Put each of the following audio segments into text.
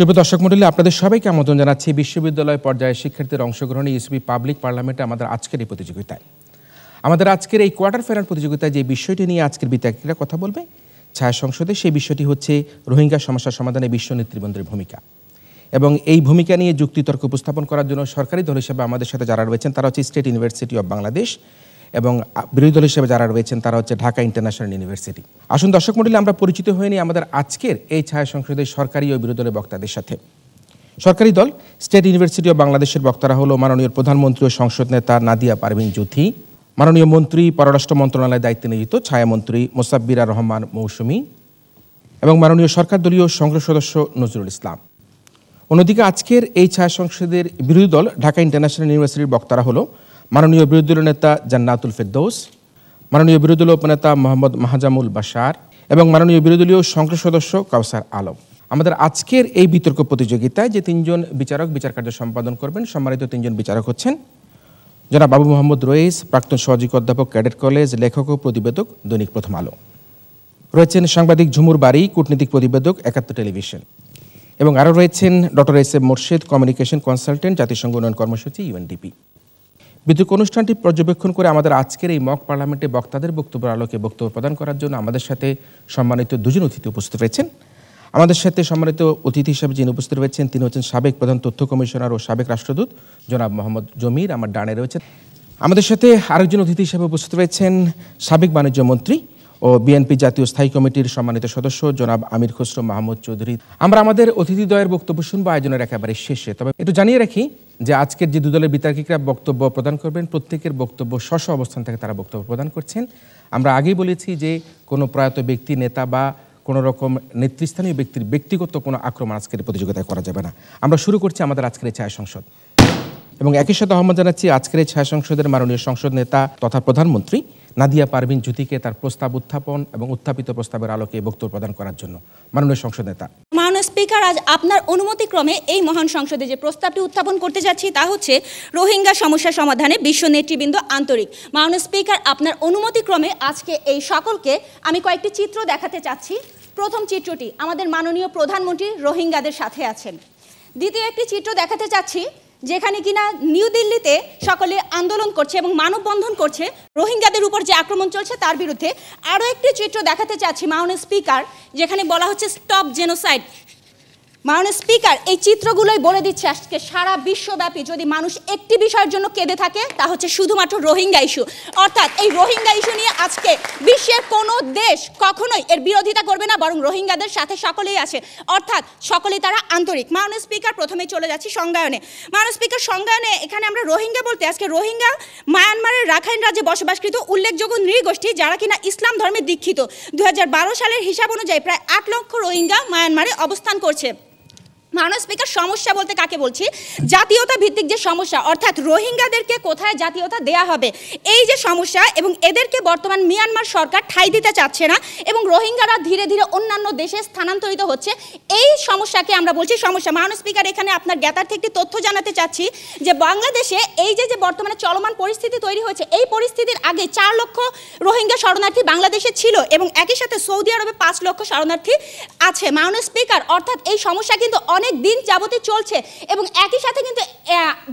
শুভ দর্শক মন্ডলী আপনাদের সবাইকে আমন্ত্রণ জানাচ্ছি বিশ্ববিদ্যালয় পর্যায়ে শিক্ষার্থীদের অংশগ্রহণে ইউসিবি পাবলিক পার্লামেন্টে আমাদের আজকের এই প্রতিযোগিতায় আমাদের আজকের এই কোয়ার্টার ফাইনাল প্রতিযোগিতায় যে বিষয়টি নিয়ে আজকের বিতর্কীরা কথা বলবে ছায়া সংসদে সেই বিষয়টি হচ্ছে রোহিঙ্গা সমস্যা সমাধানে বিশ্ব নেতৃবৃন্দের ভূমিকা এবং এই ভূমিকা নিয়ে যুক্তিতর্ক উপস্থাপন করার জন্য সরকারি দল হিসেবে আমাদের সাথে যারা রয়েছেন তারা হচ্ছে স্টেট ইউনিভার্সিটি অব বাংলাদেশ এবং বিরোধী দল হিসেবে যারা রয়েছেন তারা হচ্ছে ঢাকা ইন্টারন্যাশনাল ইউনিভার্সিটি আসুন দর্শক মন্ডলী আমরা পরিচিত হয়ে নিই আমাদের আজকের এই ছায়া সংসদের সরকারি ও বিরোধী দলের বক্তাদের সাথে সরকারি দল স্টেট ইউনিভার্সিটি অব বাংলাদেশের বক্তারা হলো মাননীয় প্রধানমন্ত্রী ও সংসদ নেতা নাদিয়া পারভিন জ্যোথি মাননীয় মন্ত্রী পররাষ্ট্র মন্ত্রণালয়ের দায়িত্বে নিয়োজিত ছায়ামন্ত্রী মোসাব্বিরা রহমান মৌসুমি এবং মাননীয় সরকার দলীয় সংসদ সদস্য নজরুল ইসলাম অন্যদিকে আজকের এই ছায়া সংসদের বিরোধী দল ঢাকা ইন্টারন্যাশনাল ইউনিভার্সিটির বক্তারা হলো মাননীয় বিরোধী দলীয় নেতা জান্নাতুল ফেরদৌস মাননীয় বিরোধী দলীয় উপনেতা মোহাম্মদ মাহাজামুল বাশার এবং মাননীয় বিরোধী দলীয় সংসদ সদস্য কাউসার আলম আমাদের আজকের এই বিতর্ক প্রতিযোগিতায় যে তিনজন বিচারক বিচার কার্য সম্পাদন করবেন সম্মানিত তিনজন বিচারক হচ্ছেন যারা বাবু মোহাম্মদ রইস প্রাক্তন সহযোগী অধ্যাপক ক্যাডেট কলেজ লেখক ও প্রতিবেদক দৈনিক প্রথম আলো রয়েছেন সাংবাদিক ঝুমুর বাড়ি কূটনীতিক প্রতিবেদক একাত্তর টেলিভিশন এবং আরও রয়েছেন doctor S M Morshed communication consultant জাতিসংঘ উন্নয়ন কর্মসূচি ইউএনডিপি বিদ্যুৎ অনুষ্ঠানটি পর্যবেক্ষণ করে আমাদের আজকের এই মক পার্লামেন্টে বক্তাদের বক্তব্যের আলোকে বক্তব্য প্রদান করার জন্য আমাদের সাথে সম্মানিত দুজন অতিথি উপস্থিত রয়েছেন আমাদের সাথে সম্মানিত অতিথি হিসেবে যিনি উপস্থিত রয়েছেন তিনি হচ্ছেন সাবেক প্রধান তথ্য কমিশনার ও সাবেক রাষ্ট্রদূত জনাব মোহাম্মদ জমির আমার ডানে রয়েছেন আমাদের সাথে আরেকজন অতিথি হিসেবে উপস্থিত রয়েছেন সাবেক বাণিজ্য মন্ত্রী ও বিএনপি জাতীয় স্থায়ী কমিটির সম্মানিত সদস্য জনাব আমির খসরু মাহমুদ চৌধুরী আমরা আমাদের অতিথিদ্বয়ের বক্তব্য শুনবো আয়োজনের একেবারে শেষে তবে একটু জানিয়ে রাখি যে আজকের যে দুদলের বিতার্কিকরা বক্তব্য প্রদান করবেন প্রত্যেকের বক্তব্য স্ব অবস্থান থেকে তারা বক্তব্য প্রদান করছেন আমরা আগেই বলেছি যে কোনো প্রয়াত ব্যক্তি নেতা বা কোনো রকম নেতৃস্থানীয় ব্যক্তির ব্যক্তিগত কোনো আক্রমণ আজকের প্রতিযোগিতায় করা যাবে না আমরা শুরু করছি আমাদের আজকের ছায়া সংসদ এবং একই সাথে আহ্বান জানাচ্ছি আজকের ছায়া সংসদের মাননীয় সংসদ নেতা তথা প্রধানমন্ত্রী নাদিয়া পারভিন জ্যোতিকে তার প্রস্তাব উত্থাপন এবং উত্থাপিত প্রস্তাবের আলোকে বক্তব্য প্রদান করার জন্য মাননীয় সংসদ নেতা মাননীয় স্পিকার আজ আপনার অনুমতিক্রমে এই মহান সংসদে যে প্রস্তাবটি উত্থাপন করতে যাচ্ছি তা হচ্ছে রোহিঙ্গা সমস্যা সমাধানে বিশ্ব নেতৃবৃন্দ আন্তরিক মাননীয় স্পিকার আপনার অনুমতিক্রমে আজকে এই সকলকে আমি কয়েকটি চিত্র দেখাতে চাচ্ছি প্রথম চিত্রটি আমাদের মাননীয় প্রধানমন্ত্রী রোহিঙ্গাদের সাথে আছেন দ্বিতীয় একটি চিত্র দেখাতে চাচ্ছি যেখানে কিনা নিউ দিল্লিতে সকলে আন্দোলন করছে এবং মানববন্ধন করছে রোহিঙ্গাদের উপর যে আক্রমণ চলছে তার বিরুদ্ধে আরও একটি চিত্র দেখাতে চাচ্ছি মাউনের স্পিকার যেখানে বলা হচ্ছে স্টপ জেনোসাইড মাননীয় স্পিকার এই চিত্রগুলোই বলে দিচ্ছে আজকে সারা বিশ্বব্যাপী যদি মানুষ একটি বিষয়ের জন্য কেঁদে থাকে তা হচ্ছে শুধুমাত্র রোহিঙ্গা ইস্যু অর্থাৎ এই রোহিঙ্গা ইস্যু নিয়ে আজকে বিশ্বের কোনো দেশ কখনোই এর বিরোধিতা করবে না বরং রোহিঙ্গাদের সাথে সকলেই আছে অর্থাৎ সকলেই তারা আন্তরিক মাননীয় স্পিকার প্রথমে চলে যাচ্ছি সংজ্ঞায়নে মাননীয় স্পিকার সংজ্ঞায়নে এখানে আমরা রোহিঙ্গা বলতে আজকে রোহিঙ্গা মায়ানমারের রাখাইন রাজ্যে বসবাসকৃত উল্লেখযোগ্য নৃগোষ্ঠী যারা কিনা ইসলাম ধর্মে দীক্ষিত দু সালের হিসাব অনুযায়ী প্রায় আট লক্ষ রোহিঙ্গা মায়ানমারে অবস্থান করছে মানব স্পিকার সমস্যা বলতে কাকে বলছি জাতীয়তা ভিত্তিক যে সমস্যা অর্থাৎ রোহিঙ্গাদেরকে কোথায় জাতীয়তা দেয়া হবে এই যে সমস্যা এবং এদেরকে বর্তমান মিয়ানমার সরকার ঠাই দিতে চাচ্ছে না এবং রোহিঙ্গারা ধীরে ধীরে অন্যান্য দেশে স্থানান্তরিত হচ্ছে এই সমস্যাকে আমরা বলছি সমস্যা মানব স্পিকার এখানে আপনার জ্ঞাতার্থে একটি তথ্য জানাতে চাচ্ছি যে বাংলাদেশে এই যে যে বর্তমানে চলমান পরিস্থিতি তৈরি হয়েছে এই পরিস্থিতির আগে চার লক্ষ রোহিঙ্গা শরণার্থী বাংলাদেশে ছিল এবং একই সাথে সৌদি আরবে পাঁচ লক্ষ শরণার্থী আছে মানব স্পিকার অর্থাৎ এই সমস্যা কিন্তু অনেক দিন যাবতে চলছে এবং একই সাথে কিন্তু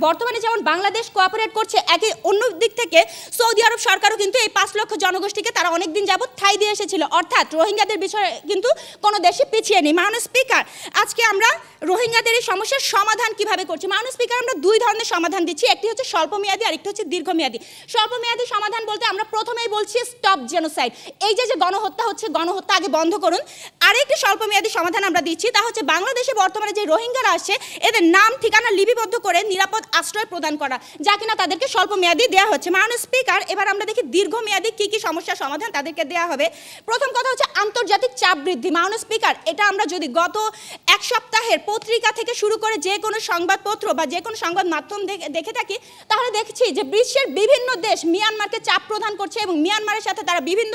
বর্তমানে যেমন বাংলাদেশ কোঅপারেট করছে একই অন্য দিক থেকে সৌদি আরব সরকারও কিন্তু এই পাঁচ লক্ষ জনগোষ্ঠীকে তারা অনেক দিন যাবত ঠাই দিয়ে এসেছিল অর্থাৎ রোহিঙ্গাদের বিষয়ে কিন্তু কোনো দেশে পিছিয়ে নেই মাননীয় স্পিকার আজকে আমরা রোহিঙ্গাদের এই সমস্যার সমাধান কিভাবে করছে মানুষ স্পিকার আমরা দুই ধরনের সমাধান দিচ্ছি একটি হচ্ছে স্বল্পমেয়াদী একটি হচ্ছে দীর্ঘমেয়াদী স্বল্পমেয়াদী সমাধান বলতে আমরা প্রথমেই বলছি স্টপ জেনোসাইড এই যে যে গণহত্যা হচ্ছে গণহত্যা আগে বন্ধ করুন আরেকটি স্বল্পমেয়াদী সমাধান আমরা দিচ্ছি তা হচ্ছে বাংলাদেশে বর্তমানে যে রোহিঙ্গারা আসছে এদের নাম ঠিকানা লিপিবদ্ধ করে নিরাপদ আশ্রয় প্রদান করা যা কিনা তাদেরকে স্বল্পমেয়াদী দেওয়া হচ্ছে মাননীয় স্পিকার এবার আমরা দেখি দীর্ঘমেয়াদী কী কী সমস্যার সমাধান তাদেরকে দেওয়া হবে প্রথম কথা হচ্ছে আন্তর্জাতিক চাপ বৃদ্ধি মাননীয় স্পিকার এটা আমরা যদি গত এক সপ্তাহের পত্রিকা থেকে শুরু করে যে কোনো সংবাদপত্র বা যে কোনো সংবাদ মাধ্যম দেখে থাকি তাহলে দেখছি যে বিশ্বের বিভিন্ন দেশ মিয়ানমারকে চাপ প্রদান করছে এবং মিয়ানমারের সাথে তারা বিভিন্ন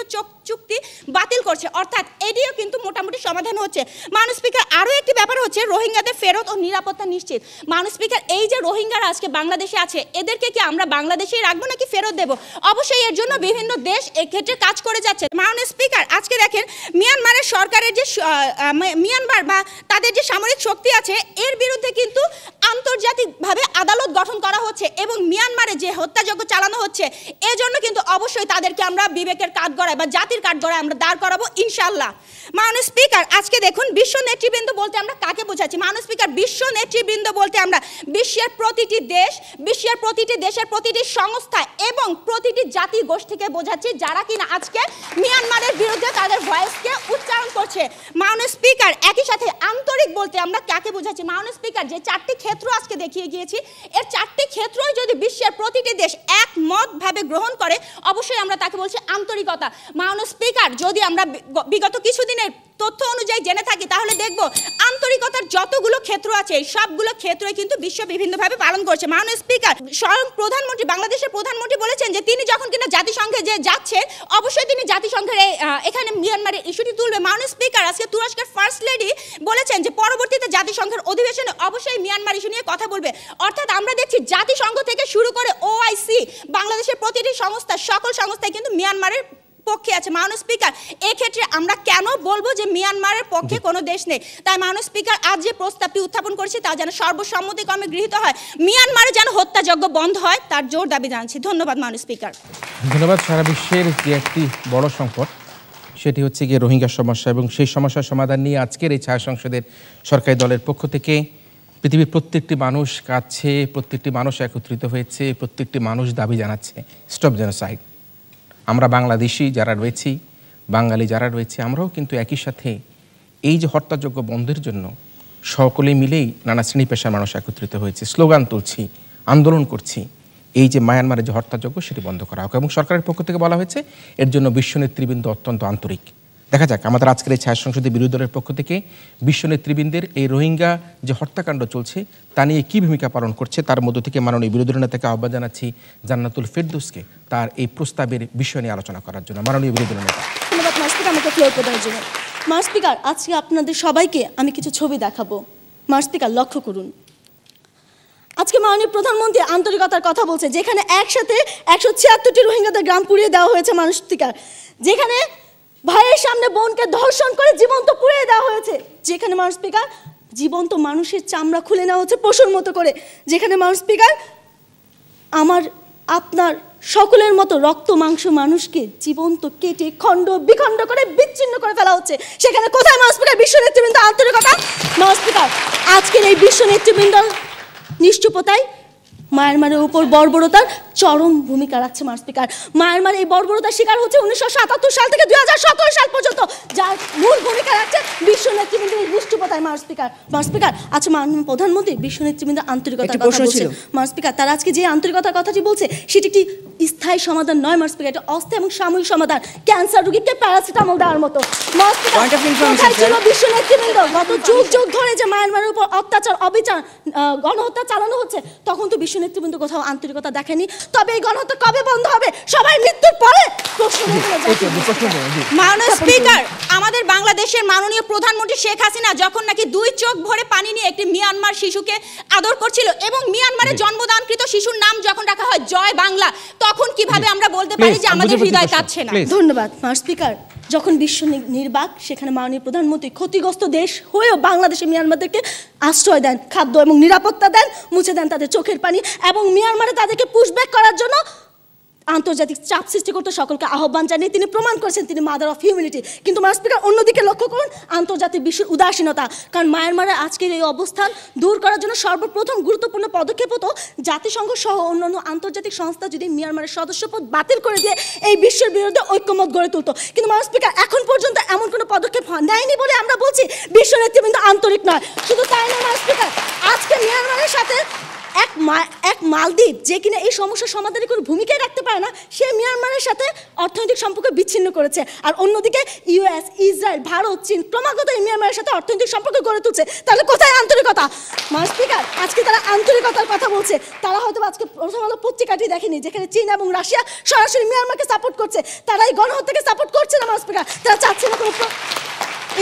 চুক্তি বাতিল করছে অর্থাৎ এটিও কিন্তু মোটামুটি সমাধান হচ্ছে মানুষ স্পিকার আরও একটি ব্যাপার হচ্ছে রোহিঙ্গাদের ফেরত ও নিরাপত্তা নিশ্চিত মানুষ স্পিকার এই যে রোহিঙ্গারা আজকে বাংলাদেশে আছে এদেরকে কি আমরা বাংলাদেশেই রাখবো নাকি ফেরত দেব অবশ্যই এর জন্য বিভিন্ন দেশ এক্ষেত্রে কাজ করে যাচ্ছে মাননীয় স্পিকার আজকে দেখেন মিয়ানমারের সরকারের যে মিয়ানমার বা তাদের যে সামরিক শক্তি শক্তি আছে এর বিরুদ্ধে কিন্তু আন্তর্জাতিকভাবে আদালত গঠন করা হচ্ছে এবং মিয়ানমারে যে হত্যাযজ্ঞ চালানো হচ্ছে এজন্য কিন্তু অবশ্যই তাদেরকে আমরা বিবেকের কাঠ গড়াই বা জাতির কাঠ গড়াই আমরা দাঁড় করাবো ইনশাল্লাহ মাননীয় স্পিকার আজকে দেখুন বিশ্ব নেতৃবৃন্দ বলতে আমরা কাকে বোঝাচ্ছি মাননীয় স্পিকার বিশ্ব নেতৃবৃন্দ বলতে আমরা বিশ্বের প্রতিটি দেশ বিশ্বের প্রতিটি দেশের প্রতিটি সংস্থা এবং প্রতিটি জাতি গোষ্ঠীকে বোঝাচ্ছি যারা কিনা আজকে মিয়ানমারের বিরুদ্ধে তাদের ভয়েসকে উচ্চারণ করছে মাননীয় স্পিকার একই সাথে আন্তরিক বলতে আমরা কাকে বোঝাচ্ছি মাউনে স্পিকার যে চারটি ক্ষেত্র আজকে দেখিয়ে গিয়েছি এর চারটি ক্ষেত্রই যদি বিশ্বের প্রতিটি দেশ একমতভাবে গ্রহণ করে অবশ্যই আমরা তাকে বলছি আন্তরিকতা মাউনে স্পিকার যদি আমরা বিগত কিছুদিনের তথ্য অনুযায়ী জেনে থাকি তাহলে দেখব আন্তরিকতার যতগুলো ক্ষেত্র আছে এই সবগুলো ক্ষেত্রে কিন্তু বিশ্ব বিভিন্নভাবে পালন করছে মাননীয় স্পিকার স্বয়ং প্রধানমন্ত্রী বাংলাদেশের প্রধানমন্ত্রী বলেছেন যে তিনি যখন কিনা জাতিসংঘে যে যাচ্ছেন অবশ্যই তিনি জাতিসংঘের এখানে মিয়ানমারের ইস্যুটি তুলবে মাননীয় স্পিকার আজকে তুরস্কের ফার্স্ট লেডি বলেছেন যে পরবর্তীতে জাতিসংঘের অধিবেশনে অবশ্যই মিয়ানমার ইস্যু নিয়ে কথা বলবে অর্থাৎ আমরা দেখছি জাতিসংঘ থেকে শুরু করে ওআইসি বাংলাদেশের প্রতিটি সংস্থা সকল সংস্থায় কিন্তু মিয়ানমারের পক্ষে আছে মানুষ স্পিকার এক্ষেত্রে আমরা কেন বলবো যে মিয়ানমারের পক্ষে কোনো দেশ নেই তাই মানুষ স্পিকার আজ যে প্রস্তাবটি উত্থাপন করেছে তা যেন সর্বসম্মতিক্রমে গৃহীত হয় মিয়ানমারে যেন হত্যাযজ্ঞ বন্ধ হয় তার জোর দাবি জানাচ্ছি ধন্যবাদ মানুষ স্পিকার ধন্যবাদ সারা বিশ্বের যে একটি বড় সংকট সেটি হচ্ছে গিয়ে রোহিঙ্গা সমস্যা এবং সেই সমস্যার সমাধান নিয়ে আজকের এই ছায়া সংসদের সরকারি দলের পক্ষ থেকে পৃথিবীর প্রত্যেকটি মানুষ কাছে প্রত্যেকটি মানুষ একত্রিত হয়েছে প্রত্যেকটি মানুষ দাবি জানাচ্ছে স্টপ জেনোসাইড আমরা বাংলাদেশি যারা রয়েছি বাঙালি যারা রয়েছে আমরাও কিন্তু একই সাথে এই যে হত্যাযোগ্য বন্ধের জন্য সকলে মিলেই নানা শ্রেণী পেশার মানুষ একত্রিত হয়েছে স্লোগান তুলছি আন্দোলন করছি এই যে মায়ানমারের যে হত্যাযোগ্য সেটি বন্ধ করা হোক এবং সরকারের পক্ষ থেকে বলা হয়েছে এর জন্য বিশ্ব নেতৃবৃন্দ অত্যন্ত আন্তরিক দেখা যাক আমাদের আজকের এই ছায়া সংসদে বিরোধী দলের পক্ষ থেকে বিশ্ব নেতৃবৃন্দের এই রোহিঙ্গা যে হত্যাকাণ্ড চলছে তা নিয়ে কী ভূমিকা পালন করছে তার মধ্য থেকে মাননীয় বিরোধী দলের নেতাকে আহ্বান জানাচ্ছি জান্নাতুল ফেরদুসকে তার এই প্রস্তাবের বিষয় নিয়ে আলোচনা করার জন্য মাননীয় বিরোধী দলের নেতা মার স্পিকার আজকে আপনাদের সবাইকে আমি কিছু ছবি দেখাবো মার স্পিকার লক্ষ্য করুন আজকে মাননীয় প্রধানমন্ত্রী আন্তরিকতার কথা বলছে যেখানে একসাথে একশো ছিয়াত্তরটি রোহিঙ্গাদের গ্রাম পুড়িয়ে দেওয়া হয়েছে মানুষ যেখানে ভাইয়ের সামনে বোনকে ধর্ষণ করে জীবন্ত পুড়িয়ে দেওয়া হয়েছে যেখানে মানুষ স্পিকার জীবন্ত মানুষের চামড়া খুলে নেওয়া হচ্ছে পশুর মতো করে যেখানে মানুষ স্পিকার আমার আপনার সকলের মতো রক্ত মাংস মানুষকে জীবন্ত কেটে খণ্ড বিখণ্ড করে বিচ্ছিন্ন করে ফেলা হচ্ছে সেখানে কোথায় মানুষ স্পিকার বিশ্ব নেতৃবৃন্দ আন্তরিকতা মানুষ স্পিকার আজকের এই বিশ্ব নেতৃবৃন্দ নিশ্চুপতায় মায়ানমারের উপর বর্বরতার চরম ভূমিকা রাখছে মার স্পিকার মায়ানমার এই বর্বরতার শিকার হচ্ছে উনিশশো সাল থেকে দুই হাজার সাল পর্যন্ত যার মূল ভূমিকা রাখছে বিশ্ব নেতৃবৃন্দের এই দুষ্টপতায় মার স্পিকার মার স্পিকার আচ্ছা মাননীয় প্রধানমন্ত্রী বিশ্ব নেতৃবৃন্দের আন্তরিকতার কথা বলছে মার স্পিকার তারা আজকে যে আন্তরিকতার কথাটি বলছে সেটি একটি স্থায়ী সমাধান নয় মার স্পিকার এটা অস্থায়ী এবং সাময়িক সমাধান ক্যান্সার রোগীকে প্যারাসিটামল দেওয়ার মতো বিশ্ব নেতৃবৃন্দ গত যুগ যুগ ধরে যে মায়ানমারের উপর অত্যাচার অবিচার গণহত্যা চালানো হচ্ছে তখন তো বিশ্ব নেতৃবৃন্দ কোথাও আন্তরিকতা দেখেনি তবে এই গণহত্যা কবে বন্ধ হবে সবাই মৃত্যুর পরে মাননীয় স্পিকার আমাদের বাংলাদেশের মাননীয় প্রধানমন্ত্রী শেখ হাসিনা যখন নাকি দুই চোখ ভরে পানি নিয়ে একটি মিয়ানমার শিশুকে আদর করছিল এবং মিয়ানমারে জন্মদানকৃত শিশুর নাম যখন রাখা হয় জয় বাংলা তখন কিভাবে আমরা বলতে পারি যে আমাদের হৃদয় কাঁদছে না ধন্যবাদ স্পিকার যখন বিশ্ব নির্বাক সেখানে মাননীয় প্রধানমন্ত্রী ক্ষতিগ্রস্ত দেশ হয়েও বাংলাদেশে মিয়ানমারদেরকে আশ্রয় দেন খাদ্য এবং নিরাপত্তা দেন মুছে দেন তাদের চোখের পানি এবং মিয়ানমারে তাদেরকে পুশব্যাক করার জন্য আন্তর্জাতিক চাপ সৃষ্টি করতে সকলকে আহ্বান জানিয়ে তিনি প্রমাণ করেছেন তিনি মাদার অফ হিউম্যানিটি কিন্তু মার স্পিকার অন্যদিকে লক্ষ্য করুন আন্তর্জাতিক বিশ্বের উদাসীনতা কারণ মায়ানমারের আজকের এই অবস্থান দূর করার জন্য সর্বপ্রথম গুরুত্বপূর্ণ পদক্ষেপ হতো জাতিসংঘ সহ অন্যান্য আন্তর্জাতিক সংস্থা যদি মিয়ানমারের সদস্যপদ বাতিল করে দিয়ে এই বিশ্বের বিরুদ্ধে ঐক্যমত গড়ে তুলত কিন্তু মার স্পিকার এখন পর্যন্ত এমন কোনো পদক্ষেপ নেয়নি বলে আমরা বলছি বিশ্ব নেতৃবৃন্দ আন্তরিক নয় শুধু তাই নয় মার স্পিকার আজকে মিয়ানমারের সাথে এক এক মালদ্বীপ যে কিনা এই সমস্যার সমাধানে কোনো ভূমিকাই রাখতে পারে না সে মিয়ানমারের সাথে অর্থনৈতিক সম্পর্ক বিচ্ছিন্ন করেছে আর অন্যদিকে ইউএস ইসরায়েল ভারত চীন ক্রমাগত মিয়ানমারের সাথে অর্থনৈতিক সম্পর্ক গড়ে তুলছে তাহলে কোথায় আন্তরিকতা মাস্পিকার আজকে তারা আন্তরিকতার কথা বলছে তারা হয়তো আজকে প্রথম আলো পত্রিকাটি দেখেনি যেখানে চীন এবং রাশিয়া সরাসরি মিয়ানমারকে সাপোর্ট করছে তারা এই গণহত্যাকে সাপোর্ট করছে না মাস্পিকার তারা চাচ্ছে না কোনো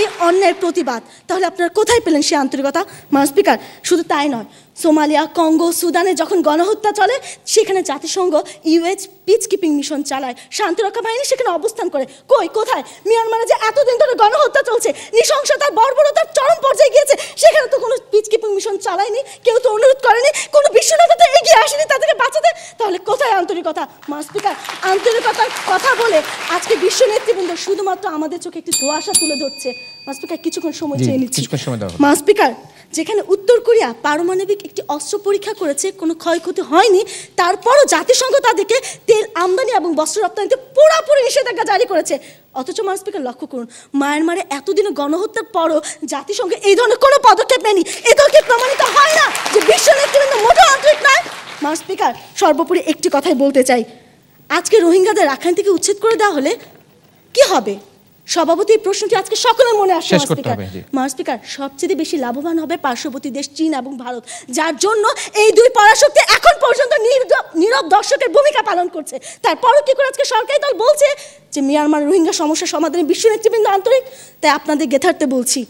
এই অন্যের প্রতিবাদ তাহলে আপনারা কোথায় পেলেন সে আন্তরিকতা মাস্পিকার শুধু তাই নয় সোমালিয়া কঙ্গো সুদানে যখন গণহত্যা চলে সেখানে জাতিসংঘ ইউএস পিচ কিপিং মিশন চালায় শান্তিরক্ষা বাহিনী সেখানে অবস্থান করে কই কোথায় মিয়ানমারে যে এতদিন ধরে গণহত্যা চলছে নৃশংসতার বর্বরতার চরম পর্যায়ে গিয়েছে সেখানে তো কোনো পিচ কিপিং মিশন চালায়নি কেউ তো অনুরোধ করেনি কোনো বিশ্ব নেতা তো এগিয়ে আসেনি তাদেরকে বাঁচাতে তাহলে কোথায় আন্তরিকতা মাস্পিকার আন্তরিকতার কথা বলে আজকে বিশ্ব নেতৃবৃন্দ শুধুমাত্র আমাদের চোখে একটি ধোয়াশা তুলে ধরছে মাস্পিকার কিছুক্ষণ সময় চেয়ে নিচ্ছি মাস্পিকার যেখানে উত্তর কোরিয়া পারমাণবিক একটি অস্ত্র পরীক্ষা করেছে কোনো ক্ষয়ক্ষতি হয়নি তারপরও জাতিসংঘ তাদেরকে তেল আমদানি এবং বস্ত্র রপ্তানিতে পুরাপুরি নিষেধাজ্ঞা জারি করেছে অথচ মানুষ স্পিকার লক্ষ্য করুন মায়ানমারে এতদিনে গণহত্যার পরও জাতিসংঘ এই ধরনের কোনো পদক্ষেপ নেয়নি এ ধরনের প্রমাণিত হয় না যে বিশ্ব নেতৃবৃন্দ মোটা আন্তরিক নয় মানুষ স্পিকার সর্বোপরি একটি কথাই বলতে চাই আজকে রোহিঙ্গাদের রাখান থেকে উচ্ছেদ করে দেওয়া হলে কি হবে সভাপতি এই প্রশ্নটি আজকে সকলের মনে আসছে শেষ স্পিকার মা স্পিকার সবচেয়ে বেশি লাভবান হবে পার্শ্ববর্তী দেশ চীন এবং ভারত যার জন্য এই দুই পরাশক্তি এখন পর্যন্ত নীরব দর্শকের ভূমিকা পালন করছে তারপরও কি করে আজকে সরকারি দল বলছে যে মিয়ানমার রোহিঙ্গা সমস্যা সমাধানে বিশ্ব নেতৃবৃন্দ আন্তরিক তাই আপনাদের গেথারতে বলছি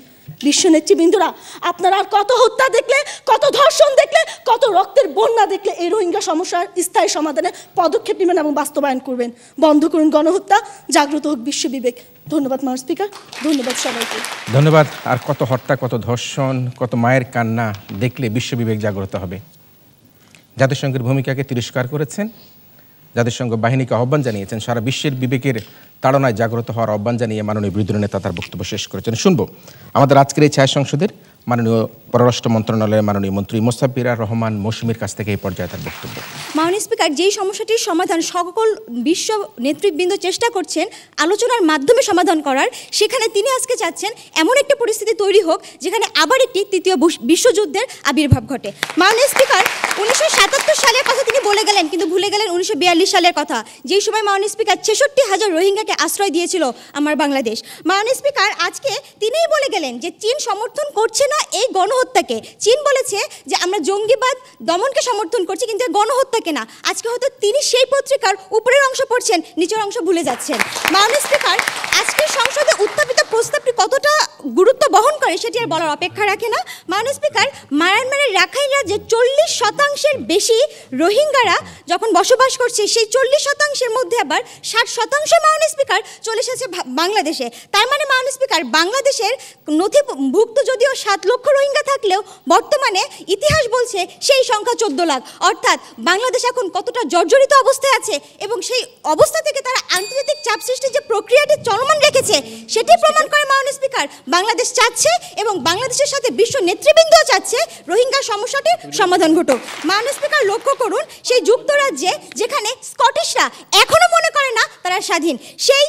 বিশ্ব নেতৃবৃন্দরা আপনারা আর কত হত্যা দেখলে কত ধর্ষণ দেখলে কত রক্তের বন্যা দেখলে এই রোহিঙ্গা সমস্যার স্থায়ী সমাধানে পদক্ষেপ নেবেন এবং বাস্তবায়ন করবেন বন্ধ করুন গণহত্যা জাগ্রত হোক বিশ্ব বিবেক ধন্যবাদ মার স্পিকার ধন্যবাদ সবাইকে ধন্যবাদ আর কত হত্যা কত ধর্ষণ কত মায়ের কান্না দেখলে বিশ্ববিবেক জাগ্রত হবে জাতিসংঘের ভূমিকাকে তিরস্কার করেছেন জাতিসংঘ বাহিনীকে আহ্বান জানিয়েছেন সারা বিশ্বের বিবেকের তাড়নায় জাগ্রত হওয়ার আহ্বান জানিয়ে মাননীয় বিরোধী নেতা তার বক্তব্য শেষ করেছেন শুনবো আমাদের আজকের এই ছায়া সংসদের মাননীয় পররাষ্ট্র মন্ত্রণালয়ের মাননীয় মন্ত্রী মোস্তাফিরা রহমান মৌসুমীর কাছ থেকে এই পর্যায়ে তার বক্তব্য মাননীয় স্পিকার যেই সমস্যাটির সমাধান সকল বিশ্ব নেতৃবৃন্দ চেষ্টা করছেন আলোচনার মাধ্যমে সমাধান করার সেখানে তিনি আজকে চাচ্ছেন এমন একটা পরিস্থিতি তৈরি হোক যেখানে আবার একটি তৃতীয় বিশ্বযুদ্ধের আবির্ভাব ঘটে মাননীয় স্পিকার উনিশশো সালের কথা তিনি বলে গেলেন কিন্তু ভুলে গেলেন উনিশশো সালের কথা যেই সময় মাননীয় স্পিকার ছেষট্টি হাজার রোহিঙ্গাকে আশ্রয় দিয়েছিল আমার বাংলাদেশ মাননীয় স্পিকার আজকে তিনিই বলে গেলেন যে চীন সমর্থন করছেন না এই গণহত্যাকে চীন বলেছে যে আমরা জঙ্গিবাদ দমনকে সমর্থন করছি কিন্তু গণহত্যাকে না আজকে হয়তো তিনি সেই পত্রিকার উপরের অংশ পড়ছেন নিচের অংশ ভুলে যাচ্ছেন মাননীয় স্পিকার আজকের সংসদে উত্থাপিত প্রস্তাবটি কতটা গুরুত্ব বহন করে সেটি আর বলার অপেক্ষা রাখে না মাননীয় স্পিকার মায়ানমারের রাখাইন রাজ্যে চল্লিশ শতাংশের বেশি রোহিঙ্গারা যখন বসবাস করছে সেই চল্লিশ শতাংশের মধ্যে আবার ষাট শতাংশ মাননীয় স্পিকার চলে এসেছে বাংলাদেশে তার মানে মাননীয় স্পিকার বাংলাদেশের নথিভুক্ত যদিও সাত সাত লক্ষ রোহিঙ্গা থাকলেও বর্তমানে ইতিহাস বলছে সেই সংখ্যা চোদ্দ লাখ অর্থাৎ বাংলাদেশ এখন কতটা জর্জরিত অবস্থায় আছে এবং সেই অবস্থা থেকে তারা আন্তর্জাতিক চাপ সৃষ্টির যে প্রক্রিয়াটি চলমান রেখেছে সেটি প্রমাণ করে মাননীয় স্পিকার বাংলাদেশ চাচ্ছে এবং বাংলাদেশের সাথে বিশ্ব নেতৃবৃন্দও চাচ্ছে রোহিঙ্গা সমস্যাটির সমাধান ঘটুক মাননীয় স্পিকার লক্ষ্য করুন সেই যুক্তরাজ্যে যেখানে স্কটিশরা এখনও মনে করে না তারা স্বাধীন সেই